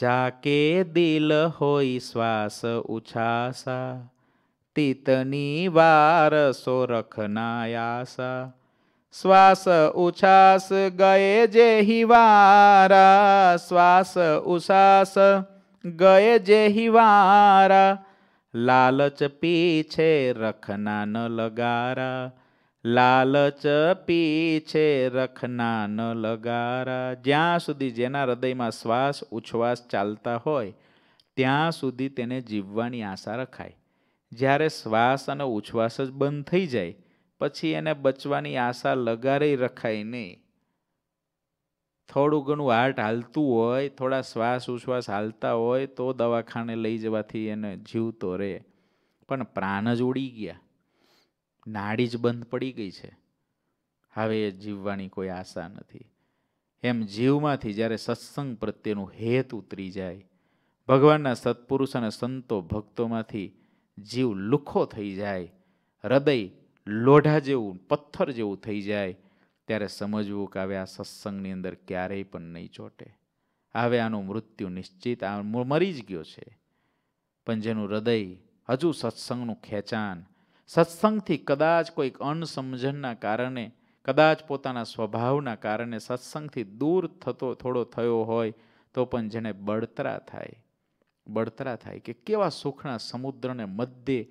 જાકે દિલ હોય શ્વાસ ઉછાસા તિતની વાર સોરખનાયાસા શ્વાસ ઉછાસ ગયે જે હિવારા શ્વાસ ઉછાસ ગયે જે હિવારા લાલચ પીછે રખના ન લગારા લાલચ પીછે રખના ન લગારા જ્યાં સુધી જેના હૃદયમાં શ્વાસ ઉચ્છ્વાસ ચાલતા હોય ત્યાં સુધી તેને જીવવાની આશા રખાય જ્યારે શ્વાસ અને ઉચ્છ્વાસ જ બંધ થઈ જાય પછી એને બચવાની આશા લગારે રખાય નહીં થોડું ઘણું હાર્ટ હાલતું હોય થોડા શ્વાસ ઉચ્છ્વાસ હાલતા હોય તો દવાખાને લઈ જવાથી એને જીવતો રહે પણ પ્રાણ જ ઉડી ગયા નાડી જ બંધ પડી ગઈ છે હવે જીવવાની કોઈ આશા નથી એમ જીવમાંથી જ્યારે સત્સંગ પ્રત્યેનું હેત ઉતરી જાય ભગવાનના સત્પુરુષ અને સંતો ભક્તોમાંથી જીવ લુખો થઈ જાય હૃદય લોઢા જેવું પથ્થર જેવું થઈ જાય ત્યારે સમજવું કે હવે આ સત્સંગની અંદર ક્યારેય પણ નહીં ચોટે હવે આનું મૃત્યુ નિશ્ચિત આ મરી જ ગયો છે પણ જેનું હૃદય હજુ સત્સંગનું ખેંચાણ સત્સંગથી કદાચ કોઈક અણસમજણના કારણે કદાચ પોતાના સ્વભાવના કારણે સત્સંગથી દૂર થતો થોડો થયો હોય તો પણ જેને બળતરા થાય બળતરા થાય કે કેવા સુખના સમુદ્રને મધ્યે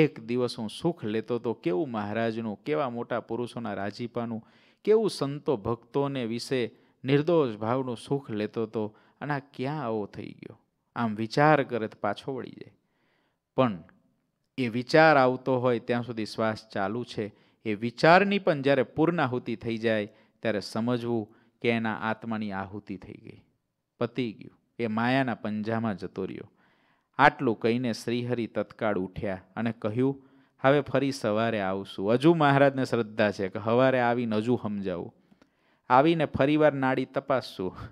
એક દિવસ હું સુખ લેતો હતો કેવું મહારાજનું કેવા મોટા પુરુષોના રાજીપાનું કેવું સંતો ભક્તોને વિશે નિર્દોષ ભાવનું સુખ લેતો હતો અને આ ક્યાં આવો થઈ ગયો આમ વિચાર કરે તો પાછો વળી જાય પણ એ વિચાર આવતો હોય ત્યાં સુધી શ્વાસ ચાલુ છે એ વિચારની પણ જ્યારે પૂર્ણાહુતિ થઈ જાય ત્યારે સમજવું કે એના આત્માની આહુતિ થઈ ગઈ પતી ગયું એ માયાના પંજામાં જતો રહ્યો આટલું કહીને શ્રીહરિ તત્કાળ ઉઠ્યા અને કહ્યું હવે ફરી સવારે આવશું હજુ મહારાજને શ્રદ્ધા છે કે સવારે આવીને હજુ સમજાવું આવીને ફરીવાર નાડી તપાસશું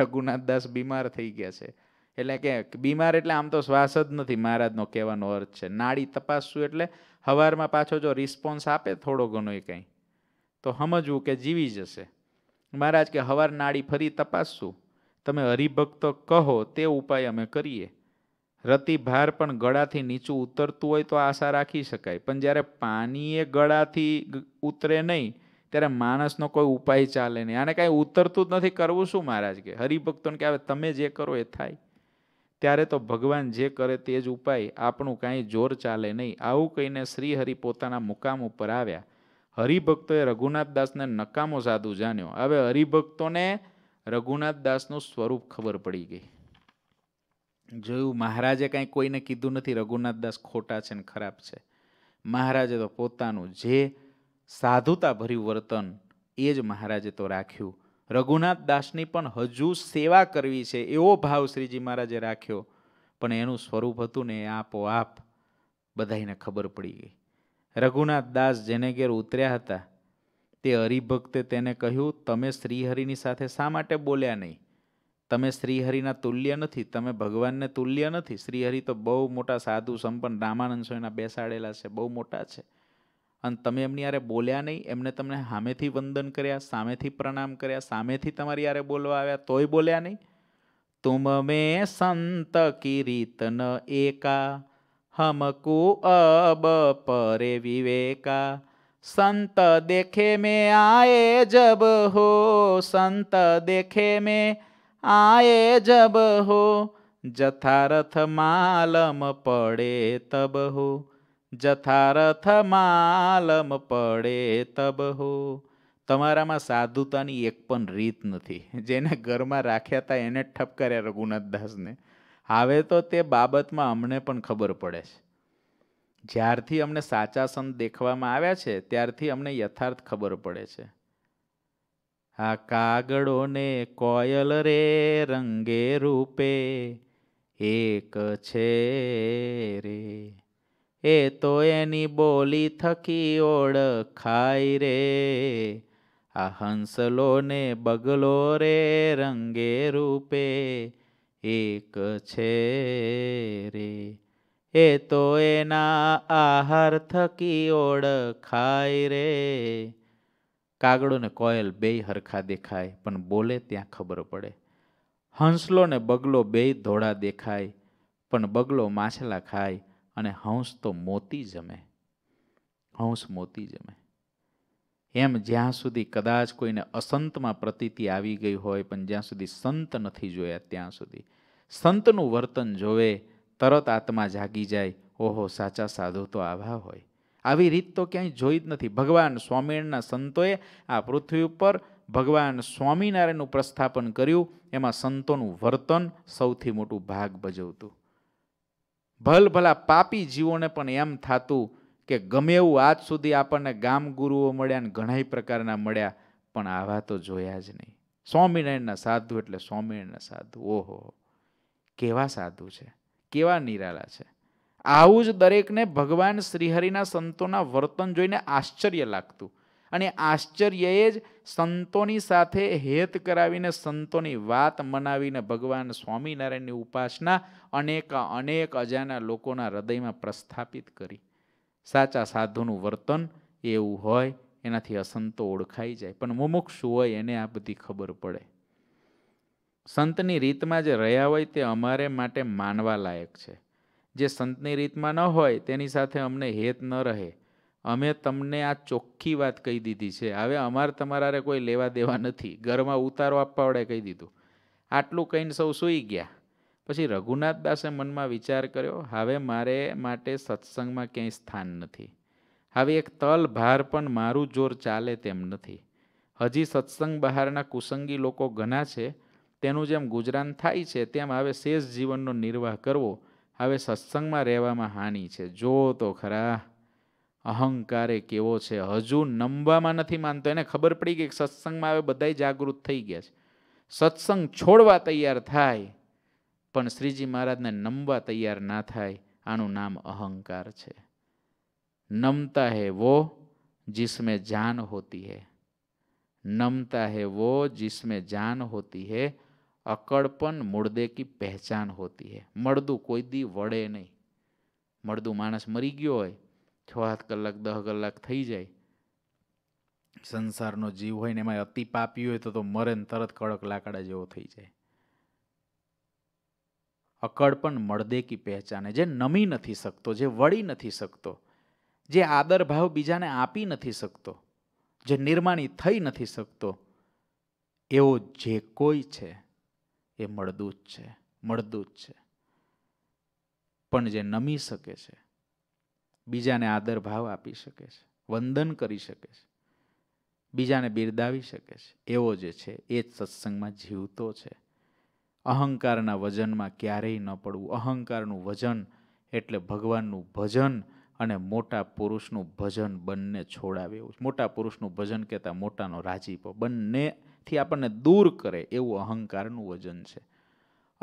રઘુનાથદાસ બીમાર થઈ ગયા છે એટલે કે બીમાર એટલે આમ તો શ્વાસ જ નથી મહારાજનો કહેવાનો અર્થ છે નાડી તપાસશું એટલે હવારમાં પાછો જો રિસ્પોન્સ આપે થોડો ઘણો એ કંઈ તો સમજવું કે જીવી જશે મહારાજ કે હવાર નાડી ફરી તપાસશું તમે હરિભક્ત કહો તે ઉપાય અમે કરીએ રતિ ભાર પણ ગળાથી નીચું ઉતરતું હોય તો આશા રાખી શકાય પણ જ્યારે પાણીએ ગળાથી ઉતરે નહીં ત્યારે માણસનો કોઈ ઉપાય ચાલે નહીં આને કાંઈ ઉતરતું જ નથી કરવું શું મહારાજ કે હરિભક્તોને કે હવે તમે જે કરો એ થાય ત્યારે તો ભગવાન જે કરે તે જ ઉપાય આપણું કાંઈ જોર ચાલે નહીં આવું કહીને શ્રી હરિ પોતાના મુકામ ઉપર આવ્યા હરિભક્તોએ રઘુનાથદાસને નકામો સાધુ જાણ્યો હવે હરિભક્તોને રઘુનાથ દાસનું સ્વરૂપ ખબર પડી ગઈ જોયું મહારાજે કાંઈ કોઈને કીધું નથી રઘુનાથદાસ ખોટા છે ને ખરાબ છે મહારાજે તો પોતાનું જે સાધુતા ભર્યું વર્તન એ જ મહારાજે તો રાખ્યું રઘુનાથ દાસની પણ હજુ સેવા કરવી છે એવો ભાવ શ્રીજી મહારાજે રાખ્યો પણ એનું સ્વરૂપ હતું ને એ આપોઆપ બધાને ખબર પડી ગઈ રઘુનાથદાસ જેને ઘેર ઉતર્યા હતા તે હરિભક્તે તેને કહ્યું તમે શ્રીહરિની સાથે શા માટે બોલ્યા નહીં તમે શ્રીહરિના તુલ્ય નથી તમે ભગવાનને તુલ્ય નથી શ્રીહરિ તો બહુ મોટા સાધુ સંપન્ન રામાનંદ સ્વામીના બેસાડેલા છે બહુ મોટા છે અને તમે એમની યારે બોલ્યા નહીં એમને તમને સામેથી વંદન કર્યા સામેથી પ્રણામ કર્યા સામેથી તમારી યારે બોલવા આવ્યા તોય બોલ્યા નહીં તુમ મે સંત કિરીતન એકા હમકુ અબ પરે વિવેકા સંત દેખે में આયે જબ હો સંત દેખે में આયે જબ હો જથારથ માલમ પડે तब हो જથારથ માલમ પડે તબ હો તમારામાં સાધુતાની એક પણ રીત નથી જેને ઘરમાં રાખ્યા હતા એને ઠપકાર્યા રઘુનાથ દાસને હવે તો તે બાબતમાં અમને પણ ખબર પડે છે જ્યારથી અમને સાચા સંત દેખવામાં આવ્યા છે ત્યારથી અમને યથાર્થ ખબર પડે છે આ કાગળોને કોયલ રે રંગે રૂપે એક છે રે એ તો એની બોલી થકી ઓળખાય રે આ હંસલોને બગલો રે રંગે રૂપે એક છે રે એ તો એના આહાર થકી ઓળખાય રે કાગડો ને કોયલ બેય હરખા દેખાય પણ બોલે ત્યાં ખબર પડે હંસલો ને બગલો બેય ધોળા દેખાય પણ બગલો માછલા ખાય અને હંસ તો મોતી જમે હંસ મોતી જમે એમ જ્યાં સુધી કદાચ કોઈને અસંતમાં પ્રતીતિ આવી ગઈ હોય પણ જ્યાં સુધી સંત નથી જોયા ત્યાં સુધી સંતનું વર્તન જોવે તરત આત્મા જાગી જાય ઓહો સાચા સાધુ તો આવા હોય આવી રીત તો ક્યાંય જોઈ જ નથી ભગવાન સ્વામિનારાયણના સંતોએ આ પૃથ્વી ઉપર ભગવાન સ્વામિનારાયણનું પ્રસ્થાપન કર્યું એમાં સંતોનું વર્તન સૌથી મોટું ભાગ ભજવતું ભલ ભલા પાપી જીવોને પણ એમ થતું કે ગમે એવું આજ સુધી આપણને ગામ ગુરુઓ મળ્યા અને ઘણાય પ્રકારના મળ્યા પણ આવા તો જોયા જ નહીં સ્વામિનારાયણના સાધુ એટલે સ્વામિનારાયણના સાધુ ઓહો કેવા સાધુ છે કેવા નિરાલા છે આવું જ દરેકને ભગવાન શ્રીહરિના સંતોના વર્તન જોઈને આશ્ચર્ય લાગતું અને આશ્ચર્યએ જ સંતોની સાથે હેત કરાવીને સંતોની વાત મનાવીને ભગવાન સ્વામિનારાયણની ઉપાસના અનેક અનેક અજાના લોકોના હૃદયમાં પ્રસ્થાપિત કરી સાચા સાધુનું વર્તન એવું હોય એનાથી અસંતો ઓળખાઈ જાય પણ મુમુક્ષુ હોય એને આ બધી ખબર પડે સંતની રીતમાં જે રહ્યા હોય તે અમારે માટે માનવા લાયક છે જે સંતની રીતમાં ન હોય તેની સાથે અમને હેત ન રહે અમે તમને આ ચોખ્ખી વાત કહી દીધી છે હવે અમારે તમારા કોઈ લેવા દેવા નથી ઘરમાં ઉતારો આપવા વડે કહી દીધું આટલું કહીને સૌ સૂઈ ગયા પછી રઘુનાથ દાસે મનમાં વિચાર કર્યો હવે મારે માટે સત્સંગમાં ક્યાંય સ્થાન નથી હવે એક તલ ભાર પણ મારું જોર ચાલે તેમ નથી હજી સત્સંગ બહારના કુસંગી લોકો ઘણા છે તેનું જેમ ગુજરાન થાય છે તેમ હવે શેષ જીવનનો નિર્વાહ કરવો હવે સત્સંગમાં રહેવામાં હાનિ છે જો તો ખરા અહંકારે કેવો છે હજુ નંબામાં નથી માનતો એને ખબર પડી કે સત્સંગમાં હવે બધાય જાગૃત થઈ ગયા છે સત્સંગ છોડવા તૈયાર થાય પણ શ્રીજી મહારાજને નમવા તૈયાર ના થાય આનું નામ અહંકાર છે નમતા હે વો જિસમે જાન હોતી હૈ નમતા હે વો જિસમે જાન હોતી હૈ अकड़पन मुर्दे की पहचान होती है मर्दू कोई दी વળે નહીં મર્દું માણસ મરી ગયો હોય છ સાત કલાક દહ કલાક થઈ જાય સંસારનો જીવ હોય ને એમાં અતિ પાપી હોય તો તો મરે ને તરત કડક લાકડા જેવો થઈ જાય અકડપણ મળદે કી પહેચાને જે નમી નથી શકતો જે વળી નથી શકતો જે આદર ભાવ બીજાને આપી નથી શકતો જે નિર્માણી થઈ નથી શકતો એવો જે કોઈ છે એ મળદૂત છે મળદૂત છે પણ જે નમી શકે છે બીજાને આદર ભાવ આપી શકે છે વંદન કરી શકે છે બીજાને બિરદાવી શકે છે એવો જે છે એ જ સત્સંગમાં જીવતો છે અહંકારના વજનમાં ક્યારેય ન પડવું અહંકારનું વજન એટલે ભગવાનનું ભજન અને મોટા પુરુષનું ભજન બંને છોડાવે એવું મોટા પુરુષનું ભજન કહેતા મોટાનો રાજીપો બંને થી આપણને દૂર કરે એવું અહંકારનું વજન છે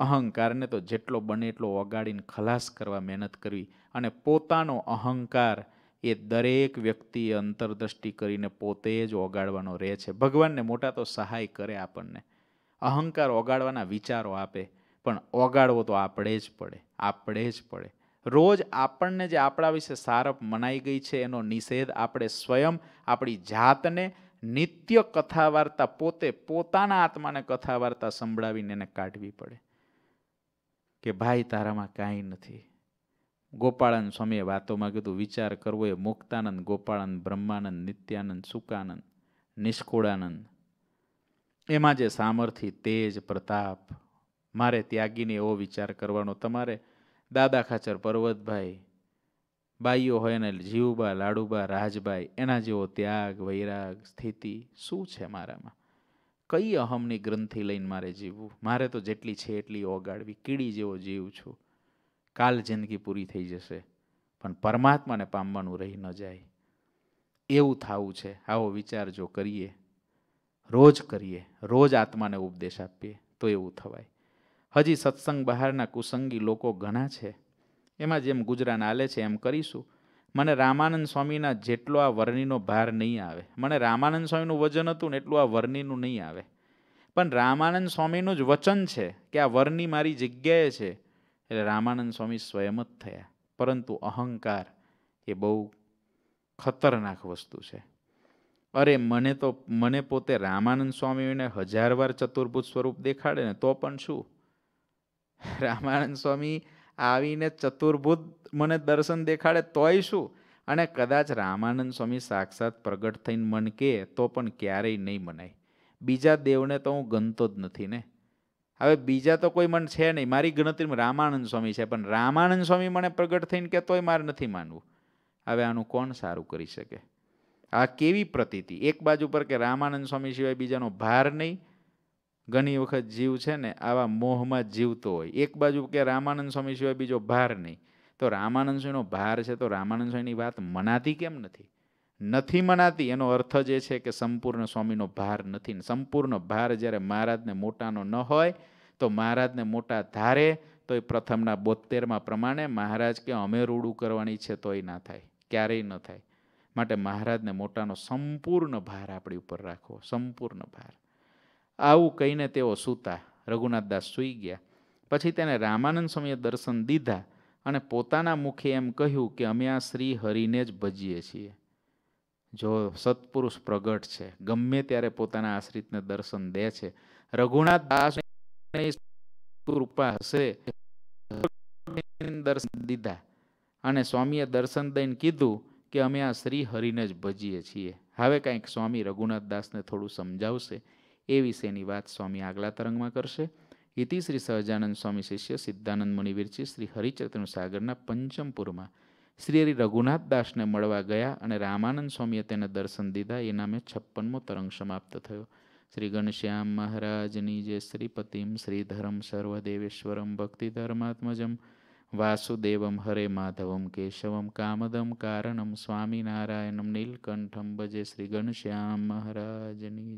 અહંકારને તો જેટલો બને એટલો વગાડીને ખલાસ કરવા મહેનત કરવી અને પોતાનો અહંકાર એ દરેક વ્યક્તિએ અંતરદ્રષ્ટિ કરીને પોતે જ ઓગાડવાનો રહે છે ભગવાનને મોટા તો સહાય કરે આપણને અહંકાર ઓગાડવાના વિચારો આપે પણ ઓગાળવો તો આપણે જ પડે આપણે જ પડે રોજ આપણને જે આપણા વિશે સારપ મનાઈ ગઈ છે એનો નિષેધ આપણે સ્વયં આપણી જાતને નિત્ય કથા વાર્તા પોતે પોતાના આત્માને કથાવાર્તા સંભળાવીને એને કાઢવી પડે કે ભાઈ તારામાં કાંઈ નથી ગોપાળાનંદ સ્વામીએ વાતોમાં કીધું વિચાર કરવો એ મુક્તાનંદ ગોપાળાનંદ બ્રહ્માનંદ નિત્યાનંદ સુકાનંદ નિષ્કુળાનંદ એમાં જે સામર્થ્ય તેજ પ્રતાપ મારે ત્યાગીને એવો વિચાર કરવાનો તમારે દાદા ખાચર પર્વતભાઈ બાઈઓ હોય ને જીવબા લાડુબા રાજભાઈ એના જેવો ત્યાગ વૈરાગ સ્થિતિ શું છે મારામાં કઈ અહમની ગ્રંથિ લઈને મારે જીવવું મારે તો જેટલી છે એટલી ઓગાડવી કીડી જેવો જીવ છું કાલ જિંદગી પૂરી થઈ જશે પણ પરમાત્માને પામવાનું રહી ન જાય એવું થવું છે આવો વિચાર જો કરીએ રોજ કરીએ રોજ આત્માને ઉપદેશ આપીએ તો એવું થવાય હજી સત્સંગ બહારના કુસંગી લોકો ઘણા છે એમાં જેમ ગુજરાન હાલે છે એમ કરીશું મને રામાનંદ સ્વામીના જેટલો આ વર્ણિનો ભાર નહીં આવે મને રામાનંદ સ્વામીનું વજન હતું ને એટલું આ વર્ણિનું નહીં આવે પણ રામાનંદ સ્વામીનું જ વચન છે કે આ વર્ણિ મારી જગ્યાએ છે એટલે રામાનંદ સ્વામી સ્વયં જ થયા પરંતુ અહંકાર એ બહુ ખતરનાક વસ્તુ છે અરે મને તો મને પોતે રામાનંદ સ્વામીને હજાર વાર ચતુર્ભુત સ્વરૂપ દેખાડે ને તો પણ શું રામાનંદ સ્વામી આવીને ચતુર્ભુજ મને દર્શન દેખાડે તોય શું અને કદાચ રામાનંદ સ્વામી સાક્ષાત પ્રગટ થઈને મન કે તો પણ ક્યારેય નહીં મનાય બીજા દેવને તો હું ગણતો જ નથી ને હવે બીજા તો કોઈ મન છે નહીં મારી ગણતરીમાં રામાનંદ સ્વામી છે પણ રામાનંદ સ્વામી મને પ્રગટ થઈને કે તોય મારે નથી માનવું હવે આનું કોણ સારું કરી શકે આ કેવી પ્રતીતિ એક બાજુ પર કે રામાનંદ સ્વામી સિવાય બીજાનો ભાર નહીં ઘણી વખત જીવ છે ને આવા મોહમાં જીવતો હોય એક બાજુ કે રામાનંદ સ્વામી સિવાય બીજો ભાર નહીં તો રામાનંદ સ્વામીનો ભાર છે તો રામાનંદ સ્વામીની વાત મનાતી કેમ નથી નથી મનાતી એનો અર્થ જે છે કે સંપૂર્ણ સ્વામીનો ભાર નથી સંપૂર્ણ ભાર જ્યારે મહારાજને મોટાનો ન હોય તો મહારાજને મોટા ધારે તો એ પ્રથમના બોતેરમાં પ્રમાણે મહારાજ કે અમે રૂડું કરવાની ઈચ્છે તોય ના થાય ક્યારેય ન થાય માટે મહારાજને મોટાનો સંપૂર્ણ ભાર આપણી ઉપર રાખવો સંપૂર્ણ ભાર આવું કહીને તેઓ સૂતા રઘુનાથદાસ સૂઈ ગયા પછી તેને રામાનંદ સ્વામીએ દર્શન દીધા અને પોતાના મુખે એમ કહ્યું કે અમે આ શ્રી હરિને જ ભજીએ છીએ જો સત્પુરુષ પ્રગટ છે ગમે ત્યારે પોતાના આશ્રિતને દર્શન દે છે રઘુનાથ દાસ કૃપા હશે દર્શન દીધા અને સ્વામીએ દર્શન દઈને કીધું કે અમે આ શ્રી હરિને જ ભજીએ છીએ હવે કાંઈક સ્વામી રઘુનાથ દાસને થોડું સમજાવશે એ વિશેની વાત સ્વામી આગલા તરંગમાં કરશે ઇતિ શ્રી સહજાનંદ સ્વામી શિષ્ય સિદ્ધાનંદ મુનિવીરજી શ્રી હરિચૈતન સાગરના પંચમપુરમાં શ્રી હરિ દાસને મળવા ગયા અને રામાનંદ સ્વામીએ તેને દર્શન દીધા એ નામે છપ્પનમો તરંગ સમાપ્ત થયો શ્રી ઘનશ્યામ મહારાજની જે શ્રીપતિમ શ્રીધરમ સર્વદેવેશ્વરમ ભક્તિ ધર્માત્મજમ વાસુદેવમ હરે માધવમ કેશવમ કામદમ કારણમ સ્વામિનારાયણમ નીલકંઠમ ભજે શ્રી ઘનશ્યામ મહારાજની